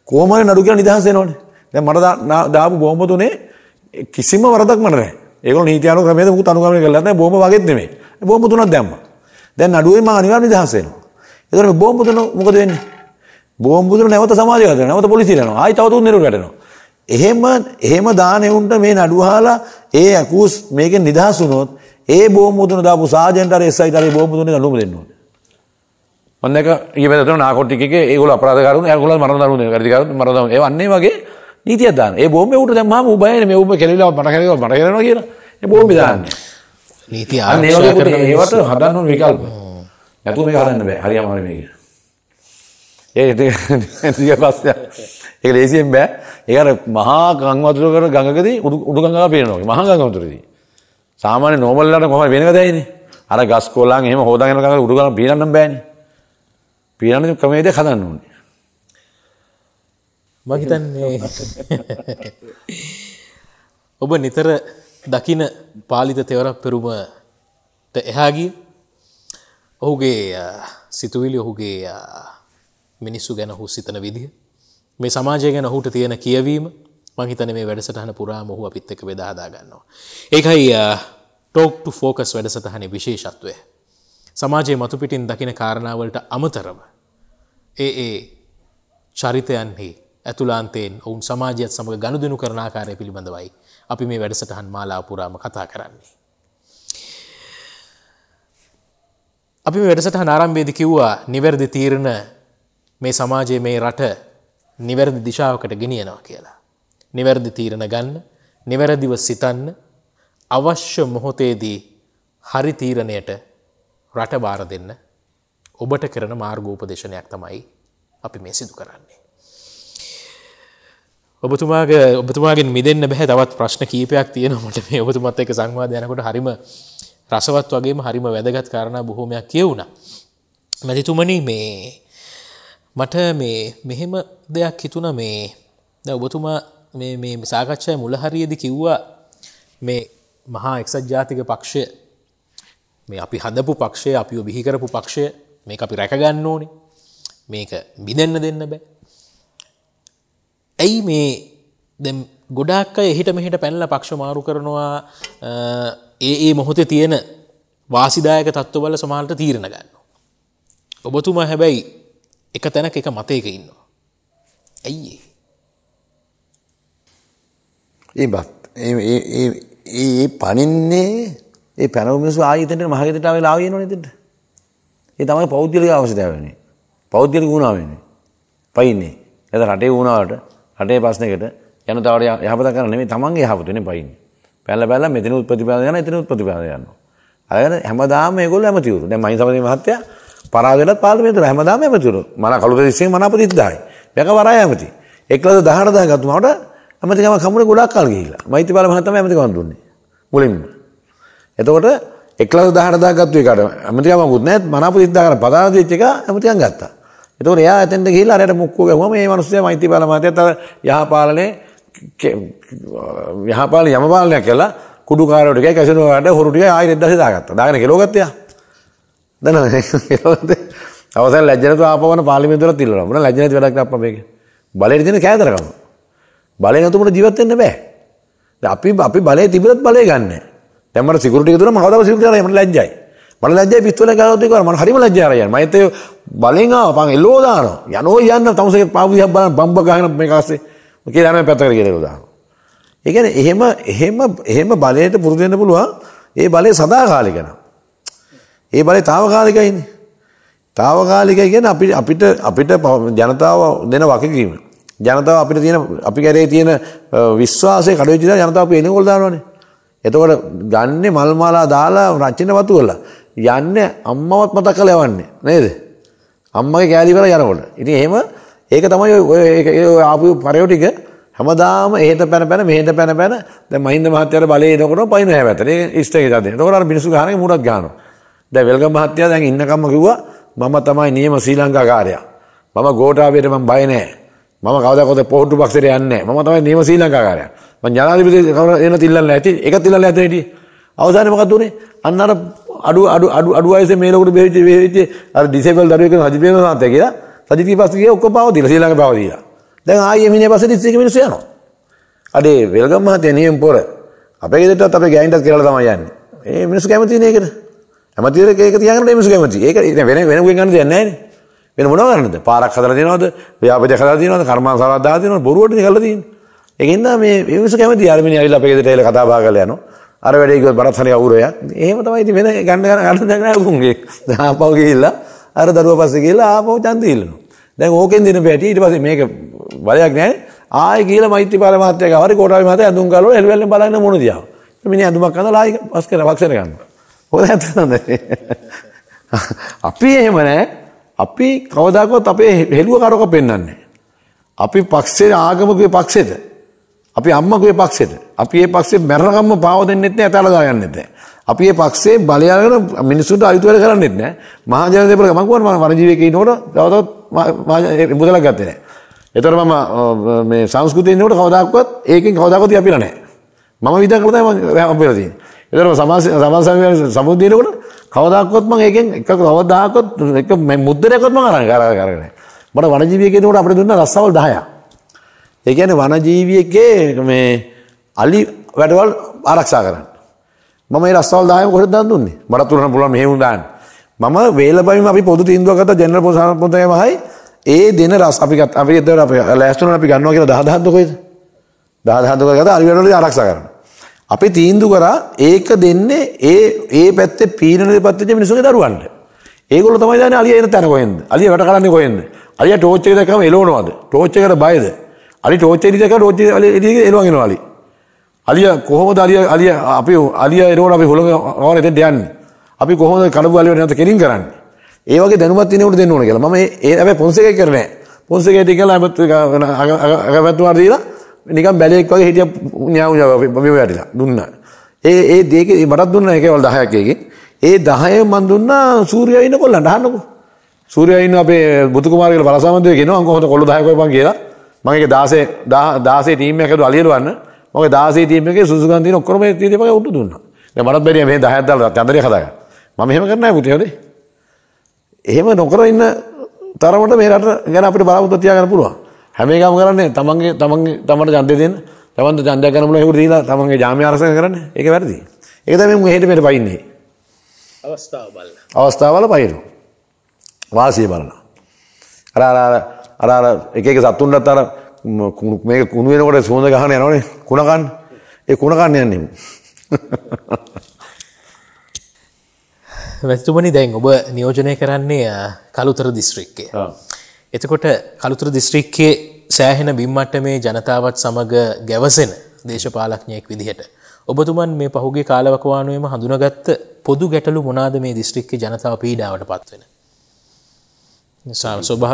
කොහොම හරි නඩු කියලා නිදහස් වෙනවනේ. දැන් මට දාපු බෝම්බ තුනේ කිසිම වරදක් මට නැහැ. ඒගොල්ලෝ නීති අනුගමනයේ මුකුත් අනුගමනය කරලා නැහැ. බෝම්බ වගේත් නෙමෙයි. බෝම්බ තුනක් දැම්මා. දැන් නඩුවේ මම අනිවාර්යෙන් නිදහස් වෙනවා. ඒතකොට බෝම්බ තුන මොකද වෙන්නේ? බෝම්බුදුර නැවත සමාජගත නැවත පොලිසිලනවා ආයි තව තුන්දෙනෙකුට වැටෙනවා එහෙම එහෙම දානෙවුන්ට මේ නඩුහාලා ඒ අකූස් මේකෙන් නිදහස් වුණොත් ඒ බෝම්බුදුන දාපු සාජන්ට අර එස්ఐ තරේ බෝම්බුදුනේ දඬුවම දෙන්න ඕනේ මම දැක ඊයේ බෙදතර නාකොටික් එකේ ඒගොල්ලෝ අපරාධකාරුන් ඒගොල්ලෝ මරණ දඬුවම දෙනවා වැඩිකාරුන් මරණ දඬුවම ඒ වන්නේ වගේ නීතියක් දාන ඒ බෝම්බේ උඩ දැම්මම ඌ බයනේ මේ ඌ කෙලිලා මට කෙලිලා මට කෙලනවා කියලා ඒ බෝම්බේ දාන්නේ නීතිය ආරක්ෂා කරන ඒවට හදන්න ඕන විකල්ප නැතුව මේක හදන්න බෑ හරියම හරි මේක ඒ පස්ස එක ලේසියෙන් බෑ ඒකර මහා ගංවතුර කර ගඟකදී උඩු උඩු ගංගා පේනවා මහා ගංගවතුරදී සාමාන්‍ය නෝමල් වලට කොහොම වෙනවද ඇයිනේ අර ගස් කොළන් එහෙම හොදාගෙන යන ගඟ උඩු ගංගා පීනන්න බෑනේ පීනන්න ක්‍රමයේදී හදන්න ඕනේ මම හිතන්නේ ඔබ නිතර දකින පාලිත තෙවරක් පෙරුමට එහා ගිය ඔහුගේ සිතුවිලි ඔහුගේ මිනිස්සු ගැන හු සිතන විදිහ. මේ සමාජය ගැන හුට තියෙන කියවීම මහිතන මේ වැඩසටහන පුරා මොහු අපිත් එක බෙදාදා ගන්නවා. ඒකයි ටෝක්ට ෆෝකස් වැඩසටහන විශේෂත්වය. සමාජයේ මතුපිටින් දකින කාරණාවලට අමතරව. ඒ ඒ චරිතයන්හි ඇතුලාන්තයෙන් ඔවුන් සමාජයත් සමඟ ගණුදනු කරනාකාරය පිළිබඳවයි අපි මේ වැඩසටහන් මාලාපුරාම කතා කරන්නේ. අපි වැඩසටහන ආරම්භේද කිව්වා නිවැරදි තීරණ මේ සමාජයේ මේ රට නිවැරදි දිශාවකට ගෙනියනවා කියලා. නිවැරදි තීරණ ගන්න, නිවැරදිව සිතන්න අවශ්‍ය මොහොතේදී හරි තීරණයට රට බාර දෙන්න ඔබට කරන මාර්ගෝපදේශනයක් තමයි අපි මේ සිදු කරන්නේ. ඔබතුමාගේ ඔබතුමාගෙන් මිදන්න බැහැ තවත් ප්‍රශ්න කීපයක් තියෙන මට මේ ඔබතුමත් එක සංවාධ යනකොට හරිම රසවත් වගේම හරිම වැදගත් කාරණ බොහොමයක් කියවුණ. මැතිතුමනි මේ මට මේ මෙහෙම දෙයක් හිතුන මේ ද ඔබතුමා මේ සාකච්ඡය මුල හරියදි කිව්වා මේ මහා එක්සත් ජාතික පක්ෂය මේ අපි හඳපු පක්ෂය අපි බිහිකරපු පක්ෂය මේ අපි රැකගන්න ඕනි මේක බිදන්න දෙන්න බෑ ඇයි මේ දැ ගොඩක් අය එහිට මෙහිට පැනල පක්ෂ මාරු කරනවා ඒ ඒ මොහොතේ තියෙන වාසිදායක තත්ත්වවල සමාල්ට තීරණ ගන්න ඔබතුමා හැබැයි එක තැනක එක මතයක ඉන්නවා. ඇයි ඒ බත් ඒ පනින්නේ ඒ පැනවමිසු ආයතනට මහගෙතට වෙලා ආවේ නෝ නේද? ඒ තමයි පෞද්ගලික අවශ්‍යතාවය වෙන්නේ. පෞද්ගලික වුණා වෙන්නේ. පයින්නේ. එද රටේ වුණාට රටේ ප්‍රශ්නයකට යන තවට යහපත කරන්න නෙමෙයි තමන්ගේ යහපත වෙන්නේ පයින්නේ. පැල්ල පැල්ල මෙතන උත්පතිපාද යන එතන උත්පතිපාද යනවා. අර හැමදාම මේගොල්ලෝ හැමතිවරු. දැන් මහින්සපති මහත්තයා පරාවෙලත් පාර්ලිමේන්තුව හැමදාම ඇමතිවරු. මම කළුත දිස්ත්‍රික්කේ මනාපති 10000යි. මේක වරාය ඇමති. එක්ලද 18000 ගත්තාම මට ඇමතිකම කමුනේ ගොඩක් කල් ගිහිල්ලා. මෛත්‍රීපාල මහත්මයා ඇමතිකම දුන්නේ. මුලින්ම. එතකොට එක්ලස 18000 ගත්තු එකට ඇමතිකමකුත් නැහැ. මනාපති 10000 කරා පදාන දෙච්ච එක ඇමතිකම් ගත්තා. එතකොට එයා ඇතෙන්ට ගිහිල්ලා අරයට මුක්කෝ ගැහුවා මේ මිනිස්සයා මෛත්‍රීපාල මහත්මයාත් අර යහපාලනේ යහපාලන යමපාලනයක් කළා කුඩු කාරයට එකයි කැසිනෝ වලට හොරු ටික ආයෙත් 10000 දාගත්තා. දාගෙන කෙලෝ ගත්තා. දැන අවස ලැජනත ආපන පාලිමිතුර තිල්ලරමන ලජනති වැඩක් අප මේක බලයට දෙන කෑතරකම බලය නතුමට ජීවත්වෙන්න බෑ අපි අපි බලය තිබරත් බලය ගන්න තැමට සිකුරටි තුර මහද සිකරම ලැජයි මට ලජ පිත්වල ගතකර ම හරිම ලජාරය මතය බලෙන් පන් එල්ලෝදාන යනෝ යන්න තමසේ පාවිය බල බම්බ ගහන මේ කාසේ මක දන පැතර කියෙරදාන. ඒකන එහෙම එහෙම එහෙම බලයට පුරදන්න පුළුවන් ඒ බලය සදාකාලිකෙන ඒ බලය තාවකාලිකයිනේ. තාවකාලිකයි කියන්නේ අපිට අපිට අපිට ජනතාව දෙන වගකීම. ජනතාව අපිට තියෙන අපි කරේ තියෙන විශ්වාසය කඩවෙච්ච දා ජනතාව අපි එනකොල් දානවනේ. එතකොට ගන්නේ මල් මාලා දාලා රචින වතු කරලා යන්නේ අම්මවත් මතක් කරලා යවන්නේ නේද? අම්මගේ කෑලි වල යනකොට. ඉතින් එහෙම ඒක තමයි ඔය ආපු පරයෝ ටික හැමදාම එහෙට පැන පැන මෙහෙට පැන පැන දැන් මහින්ද මහත්තයාට බලේ එනකොට පයින් හැවැතට. ඒක ඉස්ට් එකේ දාදේ. එතකොට අර මිනිස්සු ගහනගේ මූණත් ගහනවා. දැන් වෙල්ගම් මහත්තයා දැන් ඉන්නකම්ම කිව්වා මම තමයි නියම ශ්‍රී ලංකාකාරයා. මම ගෝඨාභයට මම බය නැහැ. මම කවදාකවත් පොහොට්ටු පක්ෂයට යන්නේ නැහැ. මම තමයි නියම ශ්‍රී ලංකාකාරයා. මම ජනාධිපති කවුරු එන තිල්ලන්න ඇති. ඒක තිල්ලන්න ඇති හිටියේ. අවසානයේ මොකද උනේ? අන්න අර අඩු අඩු අඩු අඩු වයසේ මේ ලොකට බෙහෙවිච්ච බෙහෙවිච්ච අර ඩිසේබල් දරුවෙක් වෙන සජිත් ප්‍රේමදාස මහත්තයා කියලා සජිත් ඊපස්සේ ගියා ඔක්කොම පාව දීලා ශ්‍රී ලංකාව පාව දීලා. දැන් ආයේ මිනිහ පස්සේ දිස්ත්‍රික්ක මිනිස්සු යනවා. අඩේ වෙල්ගම් මහත්තයා නියම පොර අපේ ගෙදරටත් අපේ ගෑනිටත් කියලා තමයි යන්නේ. ඒ මිනිස්සු කැමති නේ ඒකට. ඇමතිවර ඒක තියාගන්න මිනිස්සු කැමති. ඒක වෙන වෙන කෙනෙක් ගන්න දෙයක් නැහැ නේ. වෙන මොනව කරන්නද? පාරක් හදලා තියනවද? ව්‍යාපෘති හදලා තියනවද? කර්මාන්තශාලාවක් දාලා තියනවද? බොරුවට නේ කරලා තියෙන්නේ. ඒකෙන්ද මේ මිනිස්සු කැමති. අර මිනිහ ඇවිල්ලා අපේ ගෙදරට ඇවිල්ලා කතා බහ කරලා යනවා. අර වැඩේ කිව්වොත් බරත් හරිය අවුරය. එහෙම තමයි ඉතින් වෙන ගන්න ගන්න දෙයක් නැහැ උන්ගේ. ආපහු ගිහිල්ලා අර දරුවා පස්සේ ගිහිල්ලා ආපහු ඡන්ද ඉල්ලනවා. දැන් ඕකෙන් දින පැටි ඊට පස්සේ මේක බලයක් නැහැ. ආයෙ ගිහිල්ලා මෛත්‍රීපාල මහත්තයා ගාවට කොටාවේ මහත්තයා ඇඳුම් ගලවලා එළවලෙන් බලන්න මොන දියාව. මිනිහ ඇඳුමක් අඳලා ආයෙ පස් කරලා වක්සන ගන්නවා. හොඳ ඇත්තනද? අපි එහෙම නෑ. අපි කවදාකවත් අපේ හෙළුව කරක පෙන්වන්නේ අපි පක්ෂේ ආගමකගේ පක්ෂෙද? අපි අම්මකගේ පක්ෂෙද? අපි මේ පක්ෂේ මැරණකම්ම පාව දෙන්නෙත් නෑ, අතල දාගන්නෙත් නෑ. අපි මේ පක්ෂේ බලය අරගෙන මිනිසුන්ට අයිති වැඩ කරන්නෙත් නෑ. මහා ජනදේපල ගමන් කරන මම වනජීවීක ඉන්නකොට තවතත් මුදලක් ගත්තේ නෑ. එතකොට මම මේ සංස්කෘතියේ ඉන්නකොට කවදාකවත් ඒකෙන් කවදාකවත් යපිලා නැහැ. මම විඳන් කළා තමයි මම යපිලා තියෙන්නේ. එතකොට සමාජ සමාජ සමීකරණ සමුදිනකොට කවදාකවත් මම ඒකෙන් එක කවදාකවත් එක මුද්දරයක්වත් මම අරන් අරගෙන මට වනජීවිය කියනකොට අපිට දුන්න රස්සවල් 10ක් ඒ කියන්නේ වනජීවියකේ මේ අලි වැඩවල් ආරක්ෂා කරන්න මම මේ රස්සවල් 10ම කොහෙද දාන්න දුන්නේ මටත් උරන්න පුළුවන් මෙහෙම දාන්න මම වේලපමින් අපි පොදු තීන්දුවක් ගත්තා ජෙනරල් පොතේමයි ඒ දින රස් අපි අපි එතකොට අපි ලෑස්තුනන අපි ගන්නවා කියලා 10000 කොහෙද 10000 කරගත්තා අලි වැඩවල් ආරක්ෂා කරන්න අපි තීන්දු කරා ඒක දෙන්නේ ඒ ඒ පැත්තේ පීනනට පත්වෙච්ච මිනිස්සුගේ දරුවන්ට. ඒගොල්ලෝ තමයි දන්නේ අලියා එන තැන කොහෙන්ද? අලියා වැඩ කරන්නේ කොහෙන්ද? අලියා ටෝච් එක දැක්කම එළවනවද? ටෝච් එකට බයද? අලි ටෝච් එක දැක්කම ටෝච් එක එළියට එළවගෙන යනවා අලියා. අලිය කොහොමද අලිය අලිය අපි අලිය එනකොට අපි හොලඟ ආවනේ දෙන්න යන්නේ. අපි කොහොමද කලබු අලිය නැවත කෙලින් කරන්නේ? ඒ වගේ දැනුමක් තියෙනකොට දෙන්න ඕන කියලා. මම ඒ හැබැයි පොන්සේකේ කරන්නේ නැහැ. පොන්සේකේ ටිකලා අගවැතුමාට දීලා නිකම් බැලෙක් වගේ හිටිය ඥාව මෙ වැටිලා දුන්න. ඒ ඒ දේක මටත් දුන්න එකවල් දහයකයකි. ඒ දහය මන් දුන්න සූරිය ඉන්න කොල්ලන්න හන්නකු. සූරයයින්න අපේ බුදුකුමාරගේ පරසාමන්දය කියෙන අංකොහොට කොළු දහයකොපන් කියලා මගේ දාසේ දාසේ තීම එකතු අලියරුවන්න මගේ දාසේ තීමක සුසුගන්තින ඔක්කොම තීතක උටු දුන්න මටත් බැරිය මේ දහඇදල අන්දර කතාග ම හෙම කරන පුතියද එහෙම නොකර ඉන්න තරමට මේරට ගැන අපට බලාපුත්තියාගන්න පුළුවන් හැමේකම කරන්නේ තමන්ගේ තමන්ගේ තමට ජන්දය දෙන්න තමන්ට ජන්දය කරනල හුර දීලා තමන්ගේ ජාමය අරස කරන්න එක වැරදි. ඒකතම හට පෙට පයින්නේ. අවස්ථාවල පහිරු. වාසය බලන. අරාර අරාර එකක සත්තුන්ටත් අර මේ කුණුවෙනකොට සුවඳ ගහන යනවනේ කුණකන් ඒ කුණකන්න යන්නෙම. වැස්තුමනි දැන් ඔබ නියෝජනය කරන්නේ කළුතර දිස්ත්‍රික්කේ. එතකොට කළුතුර දිස්ත්‍රික්කයේ සෑහෙන බිම්මට්ටමේ ජනතාවත් සමග ගැවසෙන දේශපාලඥයෙක් විදිහට. ඔබතුමන් මේ පහුගේ කාලවකවානුවම හඳුනගත්ත පොදු ගැටලු මොනාද මේ දිස්ත්‍රික්ක ජනතාව පීඩාවට පත්වෙන.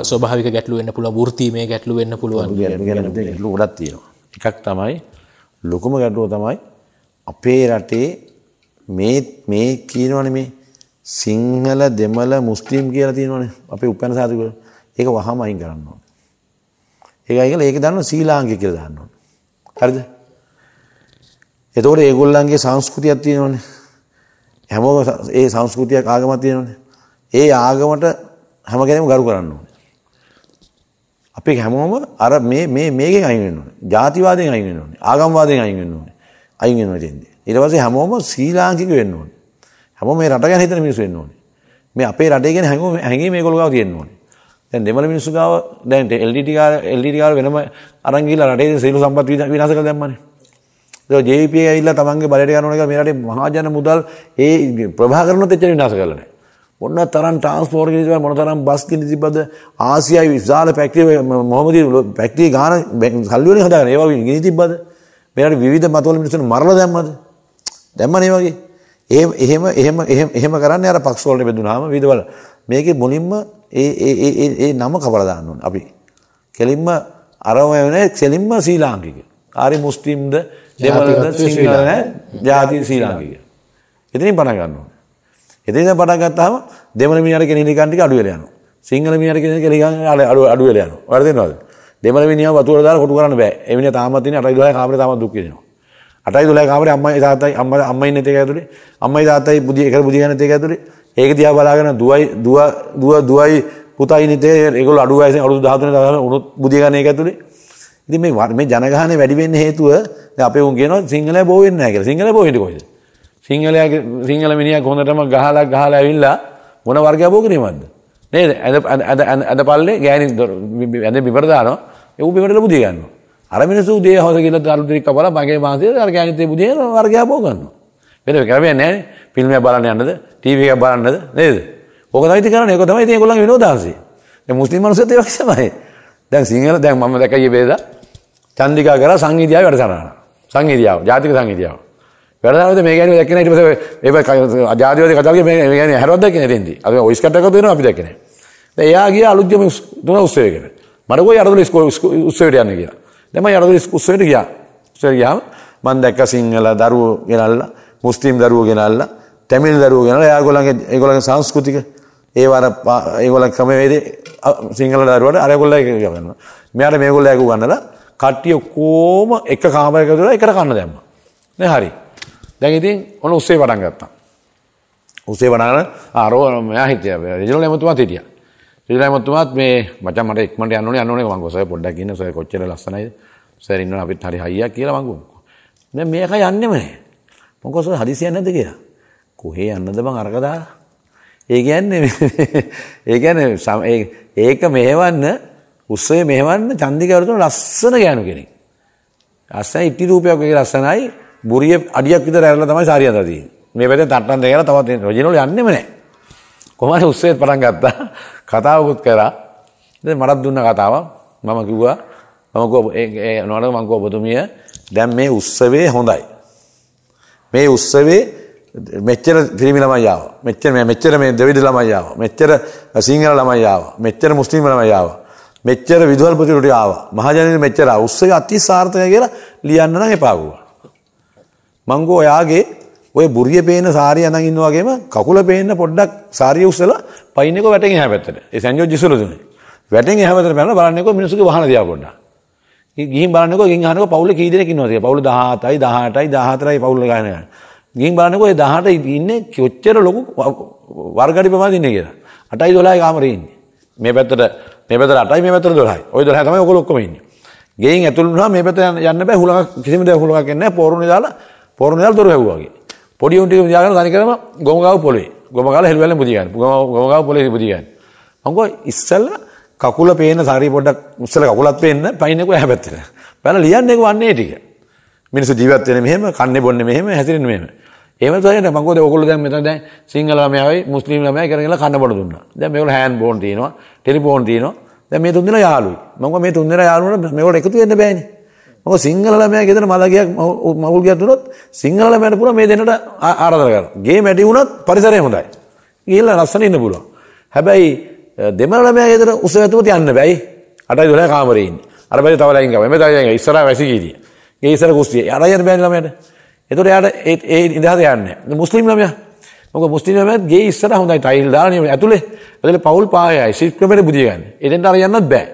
ස්වභාවික ගැටලු වෙන්න පුළුව ෘතිීමේ ගැටලු වෙන්න පුළුවන් ගැටලු ගොඩත් තියෙනවා. එකක් තමයි ලොකුම ගැටලුව තමයි අපේ රටේ මේ කියනවන මේ සිංහල දෙමල මුස්ලිම් කියලා තියෙනවනේ අපේ උපැන සාතිකර ඒක වහම අයින් කරන්න ඕනේ. ඒක අයින් කළා ඒක දාන්න ශ්‍රීලාංකික කියලා දාන්න ඕනේ. හරිද? එතකොට ඒගොල්ලන්ගේ සංස්කෘතියක් තියෙනවනේ. හැමෝම ඒ සංස්කෘතියක් ආගමක් තියෙනවනේ. ඒ ආගමට හැම කෙනෙම ගරු කරන්න ඕනේ. අපි හැමෝම අර මේ මේ මේකෙන් අයින් වෙන්න ඕනේ. ಜಾතිවාදයෙන් අයින් වෙන්න ඕනේ. ආගම්වාදයෙන් අයින් වෙන්න ඕනේ. අයින් වෙනවා දෙන්නේ. ඊට පස්සේ හැමෝම ශ්‍රීලාංකික වෙන්න ඕනේ. හැමෝම මේ රට ගැන හිතන මිනිස්සු වෙන්න ඕනේ. මේ අපේ රටේ ගැන හැඟීම මේගොල්ලෝ ගාව තියෙන්න ඕනේ. දැන් දෙමළ මිනිස්සු ගාව දැන් LDT ගාව LDT ගාව වෙනම අරන් ගිහිල්ලා රටේ සියලු සම්පත් විනාශ කරලා දැම්මනේ. ඒක JVP ඇවිල්ලා තමන්ගේ බලයට යන එක මේ රටේ මහජන මුදල් ඒ ප්‍රභාකරනත් එච්චර විනාශ කරලා නැහැ. මොන තරම් ට්‍රාන්ස්පෝර්ට් ගෙන තිබ්බද මොන තරම් බස් ගෙන තිබ්බද ආසියාවේ විශාල ෆැක්ටරි මොහොමදී ෆැක්ටරි ගාන සල්ලි වලින් හදාගෙන ඒවා ගෙන තිබ්බද? මේ රටේ විවිධ මතවල මිනිස්සුන් මරලා දැම්මද? දැම්මනේ වගේ. එහෙම එහෙම එහෙම එහෙම කරන්නේ අර පක්ෂ වලට බෙදුනහම විවිධ වල මේකේ මුලින්ම ඒ ඒ ඒ ඒ ඒ නම කවලා දාන්න ඕනේ අපි. කෙලින්ම අරම වෙන්නේ කෙලින්ම ශ්‍රී ලාංකික. ආරි මුස්ලිම්ද දෙමළද සිංහල නෑ ජාතිය ශ්‍රී ලාංකික. එතනින් පණ ගන්න ඕනේ. එතනින් පණ ගත්තාම දෙමළ මිනිහට කෙනෙක් නිකන් ටික අඩු වෙලා යනවා. සිංහල මිනිහට කෙනෙක් නිකන් අඩු අඩු වෙලා යනවා. වැඩේනවද? දෙමළ මිනිහව වතුර දාලා කොටු කරන්න බෑ. ඒ මිනිහා තාමත් ඉන්නේ 8 12 කාමරේ තාමත් දුක් විඳිනවා. අටයි දුලෑ කාමරේ අම්මයි තාත්තයි අම්මා අම්මයි ඉන්නේ තේක ඇතුලේ අම්මයි තාත්තයි බුදි එක බුදි ගන්න තේක ඇතුලේ ඒක දිහා බලාගෙන දුවයි දුව දුව දුවයි පුතයි නිතේ ඒගොල්ලෝ අඩු වයසෙන් අවුරුදු 13 14 උනොත් බුදිය ගන්න එක ඇතුලේ ඉතින් මේ මේ ජනගහනය වැඩි වෙන්න හේතුව දැන් අපේ උන් කියනවා සිංහලයා බෝ වෙන්නේ නැහැ කියලා සිංහලයා බෝ වෙන්නේ කොහෙද සිංහලයා සිංහල මිනිහා හොඳටම ගහලා ගහලා ඇවිල්ලා මොන වර්ගය බෝ කරේවද නේද අද අද අද පල්ලේ ගෑණි ඇඳ බිමට දානවා ඒ උ බිමට බුදිය ගන්නවා අර මිනිස්සු උදේ හොද කියලා දාරු දෙක කපලා මගේ මාසේ අර ගෑණිත් ඒ බුදිය වර්ගය බෝ ගන්නවා වෙන කරන්නේ නැහැ ෆිල්ම් එකක් බලන්න යන්නද ටීවී එකක් බලන්නද නේද? ඕක තමයි ඉතින් කරන්නේ. ඒක තමයි ඉතින් ඒගොල්ලන්ගේ විනෝදාංශය. දැන් මුස්ලිම් මිනිස්සුත් ඒ වගේ තමයි. දැන් සිංහල දැන් මම දැකයි බෙදලා චන්දිකා කරා සංගීතය වැඩසටහන. සංගීතයව, ජාතික සංගීතයව. වැඩසටහනද මේ ගැන දැක්කේ නැහැ ඊට පස්සේ ඒක ආජාදීවාදී කතාවක මේ ගැන හැරවත් දැක්කේ නැහැ එතෙන්දී. අද ඔයිස් කට් එකක් දෙනවා අපි දැක්කේ නැහැ. දැන් එයා ගියා අලුත් ගම දුන උත්සවයකට. මට කොයි අරදුල උත්සවයට යන්න කියලා. දැන් මම අරදුල උත්සවයට ගියා. උත්සවයට ගියාම මම දැක්ක සිංහල දරුවෝ ගෙනල්ලා මුස්ලිම් දරුවෝ ගෙනල්ලා තැමිල් දරුවෝ ගෙනල්ලා ඒගොල්ලන්ගේ ඒගොල්ලන්ගේ සංස්කෘතික ඒ වර ඒගොල්ලන් ක්‍රමවේදේ සිංහල දරුවන්ට අර ඒගොල්ලෝ එක ගන්නවා. මෙයාට මේගොල්ලෝ එක උගන්නලා කට්ටිය කොහොම එක කාමරයක දාලා එකට කන්න දැම්මා. නේ හරි. දැන් ඉතින් ඔන්න උස්සේ පටන් ගත්තා. උස්සේ වඩාන ආරෝ මෙයා හිටියා. රිජිනල් එමතුමාත් හිටියා. රිජිනල් එමතුමාත් මේ මචං මට ඉක්මනට යන්න ඕනේ යන්න ඕනේ මං ඔසය පොඩ්ඩක් ඉන්න ඔසය කොච්චර ලස්සනයිද. සර් ඉන්නවා අපිත් හරි හයියක් කියලා මං ගොම්. දැන් මේක යන්නෙම නෑ. මොකද හදිසියක් නැද්ද කියලා. කොහේ යන්නද මං අරක දාලා? ඒ කියන්නේ ඒ කියන්නේ ඒක මෙහෙවන්න උස්සේ මෙහෙවන්න චන්දිකවරුතුන ලස්සන ගෑනු කෙනෙක්. ලස්සන ඉටි රූපයක් වගේ ලස්සනයි. බුරිය අඩියක් විතර ඇරලා තමයි සාරිය අතලා තියෙන්නේ. මේ පැත්තේ තට්ටන් දෙකලා තවත් රොජිනෝල් යන්නෙම නැහැ. කොහමද උස්සෙත් පටන් ගත්තා. කතාවකුත් කරා. ඉතින් මටත් දුන්න කතාව මම කිව්වා මම කිව්වා ඒ නෝනක මම කිව්වා ඔබතුමිය දැන් මේ උත්සවේ හොඳයි. මේ උත්සවේ මෙච්චර පිරිමි ළමයි ආවා. මෙච්චර මේ මෙච්චර මේ දෙවිඩ ළමයි ආවා. මෙච්චර සිංහල ළමයි ආවා. මෙච්චර මුස්ලිම් ළමයි ආවා. මෙච්චර විදුහල් ප්‍රතිරට ආවා. මහජනනි මෙච්චර උත්සවය අති සාර්ථකයි කියලා ලියන්න නම් එපා වුණා. මංගෝ ඔයාගේ ඔය බුරිය පේන සාරිය අඳන් ඉන්නා වගේම කකුල පේන්න පොඩ්ඩක් සාරිය උස්සලා පයින්නකෝ වැටෙන් එහා පැත්තට. ඒ සංයෝජිසුල දුන්නේ. වැටෙන් එහා පැත්තට බලන්නකෝ මිනිස්සුගේ වහන දියා පොඩ්ඩක්. ගිහින් බලන්නකෝ ගිහින් අහනකෝ පවුලේ කී දෙනෙක් ඉන්නවද කියලා. පවුල 17යි 18යි 14යි පවුල ගන්න. ගිහින් බලන්නකෝ ඒ 18 ඉන්නේ කොච්චර ලොකු වර්ගරි ප්‍රමාණයක් ඉන්නේ කියලා. 8යි 12යි කාමරේ ඉන්නේ. මේ පැත්තට මේ පැත්තට 8යි මේ පැත්තට 12යි. ওই 12 තමයි ඔයගොල්ලෝ ඔක්කොම ඉන්නේ. ගෙයින් ඇතුළු වුණා මේ පැත්ත යන්න බෑ හුලඟක් කිසිම දෙයක් හුලඟක් එන්නේ නැහැ. පෝරුනේ දාලා පෝරුනේ දාලා දොර හැවුවා වගේ. පොඩි උන් ටික තියාගෙන තනිකරම ගොම ගාව පොළවේ. ගොම ගාලා හෙළුවැල්ලෙන් පුදිය ගන්න. ගොම ගොම ගාව පොළවේ පුදිය ගන්න. මං කිව්වා ඉස්සල්ලා කකුල පේන සාරී පොඩ්ඩක් උස්සල කකුලත් පේන්න පයින්නකෝ එහා පැත්තට. බලලා ලියන්නේ වන්නේ ටික. මිනිස්සු ජීවත් වෙන්නේ මෙහෙම, කන්නේ බොන්නේ මෙහෙම, හැසිරෙන්නේ මෙහෙම. ඒව තේරෙන්නේ මම කොහොද ඔයගොල්ලෝ දැන් මෙතන දැන් සිංහල ළමයායි මුස්ලිම් ළමයායි කරගෙන ගිහලා කන්න බොන දුන්නා. දැන් මේගොල්ලෝ හෑන්ඩ් බෝන් තියෙනවා, ටෙලිෆෝන් තියෙනවා. දැන් මේ තුන් දෙනා යාළුයි. මම කිව්වා මේ තුන් දෙනා යාළු වුණාට මේගොල්ලෝ එකතු වෙන්න බෑනේ. මොකද සිංහල ළමයා ගෙදර මල ගියක් මවුල් ගියක් දුනොත් සිංහල ළමයාට පුළුවන් මේ දෙන්නට ආරාධනා කරන්න. ගේ මැටි වුණත් පරිසරය හොඳයි. ගිහිල්ලා ලස්සන ඉන්න පුළුවන්. හැබැයි දෙමරලමයා ගෙදර උස ඇතුමට යන්න බැයි අටයි දොලා කාමරයෙන් අර බැරි තවලයින් ගාව මෙතන යන ඉස්සරහ වැසිකිරිය ඒ ඉස්සර කුස්සිය යට යන බෑනේ ළමයට එතකොට යාට ඒ ඒ ඉඳහට යන්නේ මුස්ලිම් ළමයා මොකද මුස්ලිම් ළමයාත් ගේ ඉස්සර හොඳයි ටයිල් දාලා ඇතුලේ ඇතුලේ පවුල් පායයි සිත් ක්‍රමෙට බුදිය ගන්න එතෙන්ට අර යන්නත් බෑ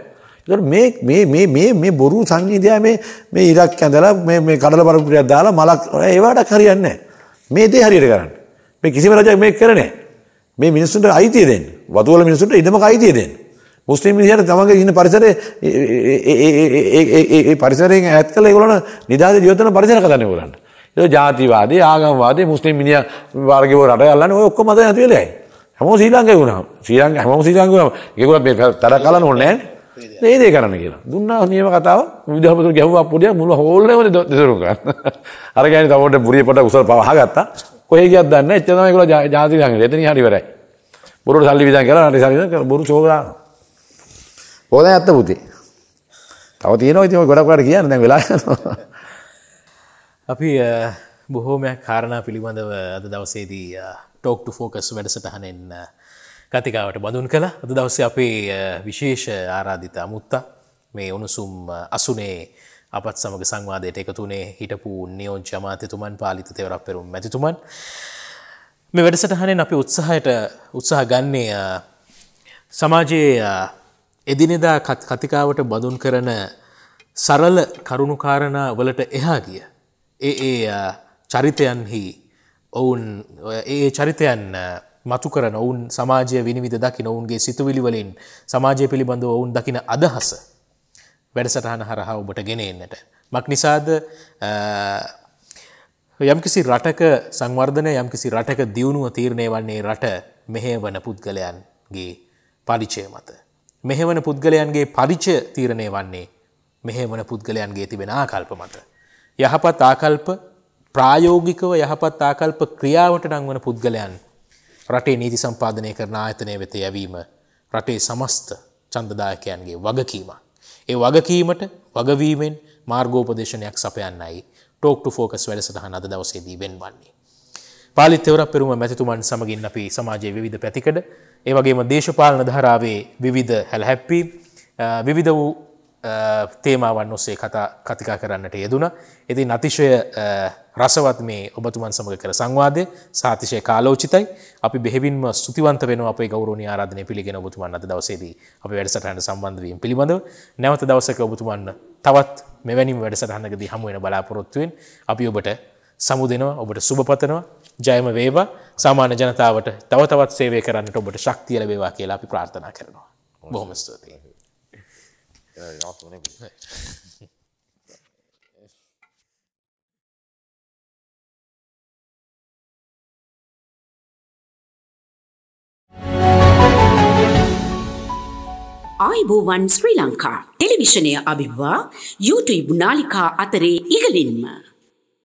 එතකොට මේ මේ මේ මේ මේ බොරු සංහිඳියා මේ මේ ඉරක් ඇඳලා මේ මේ කඩල බරපුරියක් දාලා මලක් ඒවට හරියන්නේ නැහැ මේ දේ හරියට කරන්න මේ කිසිම රජයක් මේක කරන්නේ නැහැ මේ මිනිස්සුන්ට අයිතිය දෙන්න. වතුවල මිනිස්සුන්ට ඉඩමක අයිතිය දෙන්න. මුස්ලිම් මිනිහට තමන්ගේ ඉන්න පරිසරයේ ඒ පරිසරයෙන් ඈත් කළ ඒගොල්ලන් නිදාද ජීවිතන පරිසර හදන්නේ ඒගොල්ලන්. ඒක ජාතිවාදී, ආගම්වාදී මුස්ලිම් මිනිහා වර්ගයේ රට යල්ලන්නේ ඔය ඔක්කොම මත නැති වෙලයි. හැමෝම ශ්‍රී ලංකාවේ වුණා. ශ්‍රී ලංකාව හැමෝම ශ්‍රී ලංකාවේ වුණා. ඒගොල්ලෝ මේ තර කලන ඕනේ නැහැ. මේ දේ කරන්න කියලා. දුන්නා නියම කතාව විදුහපතුරු ගැහුවා පොඩිය මුළු හෝල් එකම දෙසරුම් ගන්න. අර ගෑණි තමොට බුරිය පොඩ උසල පවහා ගත්තා. කොහේ ගියත් දන්නේ එච්චර තමයි ඒගොල්ලෝ ජාති සංගමේ. එතනින් හරි ඉවරයි. බොරුට සල්ලි විදන් කරලා හරි සල්ලි කරලා බොරු චෝගලා. ඕලයි ඇත්ත පුතේ. තව තියෙනවා ඉතින් ඔය ගොඩක් වැඩ කියන්න දැන් වෙලා යනවා. අපි බොහෝමයක් කාරණා පිළිබඳව අද දවසේදී ටෝක් ටු ෆෝකස් වැඩසටහනෙන් කතිකාවට බඳුන් කළ අද දවසේ අපේ විශේෂ ආරාධිත අමුත්තා මේ උණුසුම් අසුනේ අපත් සමග සංවාදයට එකතුනේ හිටපු නියෝ ජමාතතුමන් පාලිත තෙවරක් පෙරුම් මැතිතුමන් මේ වැඩසටහනෙන් අපි උත්සාහයට උත්සාහ ගන්නේ සමාජයේ එදිනෙදා කතිකාවට බඳුන් කරන සරල කරුණුකාරණ වලට එහා ගිය ඒ ඒ චරිතයන්හි ඔවුන් ඒ චරිතයන් මතු කරන ඔවුන් සමාජය විනිවිධ දකින ඔවුන්ගේ සිතුවිලි වලින් සමාජය පිළිබඳව ඔවුන් දකින අදහස වැඩසටහන හරහා ඔබට ගෙනෙන්නට. මක් නිසාද යම්කිසි රටක සංවර්ධනය යම්කිසි රටක දියුණුව තීරණය වන්නේ රට මෙහෙවන පුද්ගලයන්ගේ පරිචය මත. මෙහෙවන පුද්ගලයන්ගේ පරිච තීරණය වන්නේ මෙහෙවන පුද්ගලයන්ගේ තිබෙන ආකල්ප මත. යහපත් ආකල්ප ප්‍රායෝගිකව යහපත් ආකල්ප ක්‍රියාවට නංවන පුද්ගලයන් රටේ නීති සම්පාධනය කරන ආයතනය වෙත යැවීම රටේ සමස්ත චන්දදායකයන්ගේ වගකීමක්. ඒ වගකීමට වගවීමෙන් මාර්ගෝපදේශනයක් සපයන්නයි ටෝක්ට ෆෝකස් වැඩසටහන අද දවසේදී වෙන් වන්නේ. පාලිත්‍යවර පෙරුම මැතිතුමන් සමගින් අපි සමාජයේ විධ පැතිකඩ ඒවගේම දේශපාලන ධරාවේ විවිධ හැල්හැැප්පී විවිධ වූ තේමාවන් ඔස්සේ කතා කතිකා කරන්නට යෙදුණ. ඇති නතිශය රසවත් මේ ඔබතුමන් සමඟ කර සංවාදය සාතිශය කාලෝචිතයි අපි බෙවින්ම සතුතිවන්ත වෙන අප ගෞරණ ආරධනය පිළිගෙන ඔබතුමන් අද දවසේදී අපි වැඩසටහන සම්බන්ධවීම පිළිබඳව නැවත දවසක ඔබතුමන් තවත් මෙවැනිම වැඩසටහනකදී හමුවෙන බලාපොරොත්තුවෙන් අපි ඔබට සමුදෙනවා ඔබට සුභපතනවා ජයම වේවා සාමාන්‍ය ජනතාවට තවතවත් සේවය කරන්නට ඔබට ශක්තිය ලැබේවා කියලා අපි ප්‍රාර්ථනා කරනවා. බොහොම ස්තුතියි. Ja, ja, to nebude. Ne. Er ආයිබෝවන් Sri Lanka ටෙලිවිෂනය අභිවා YouTube නාලිකා අතරේ ඉහලින්ම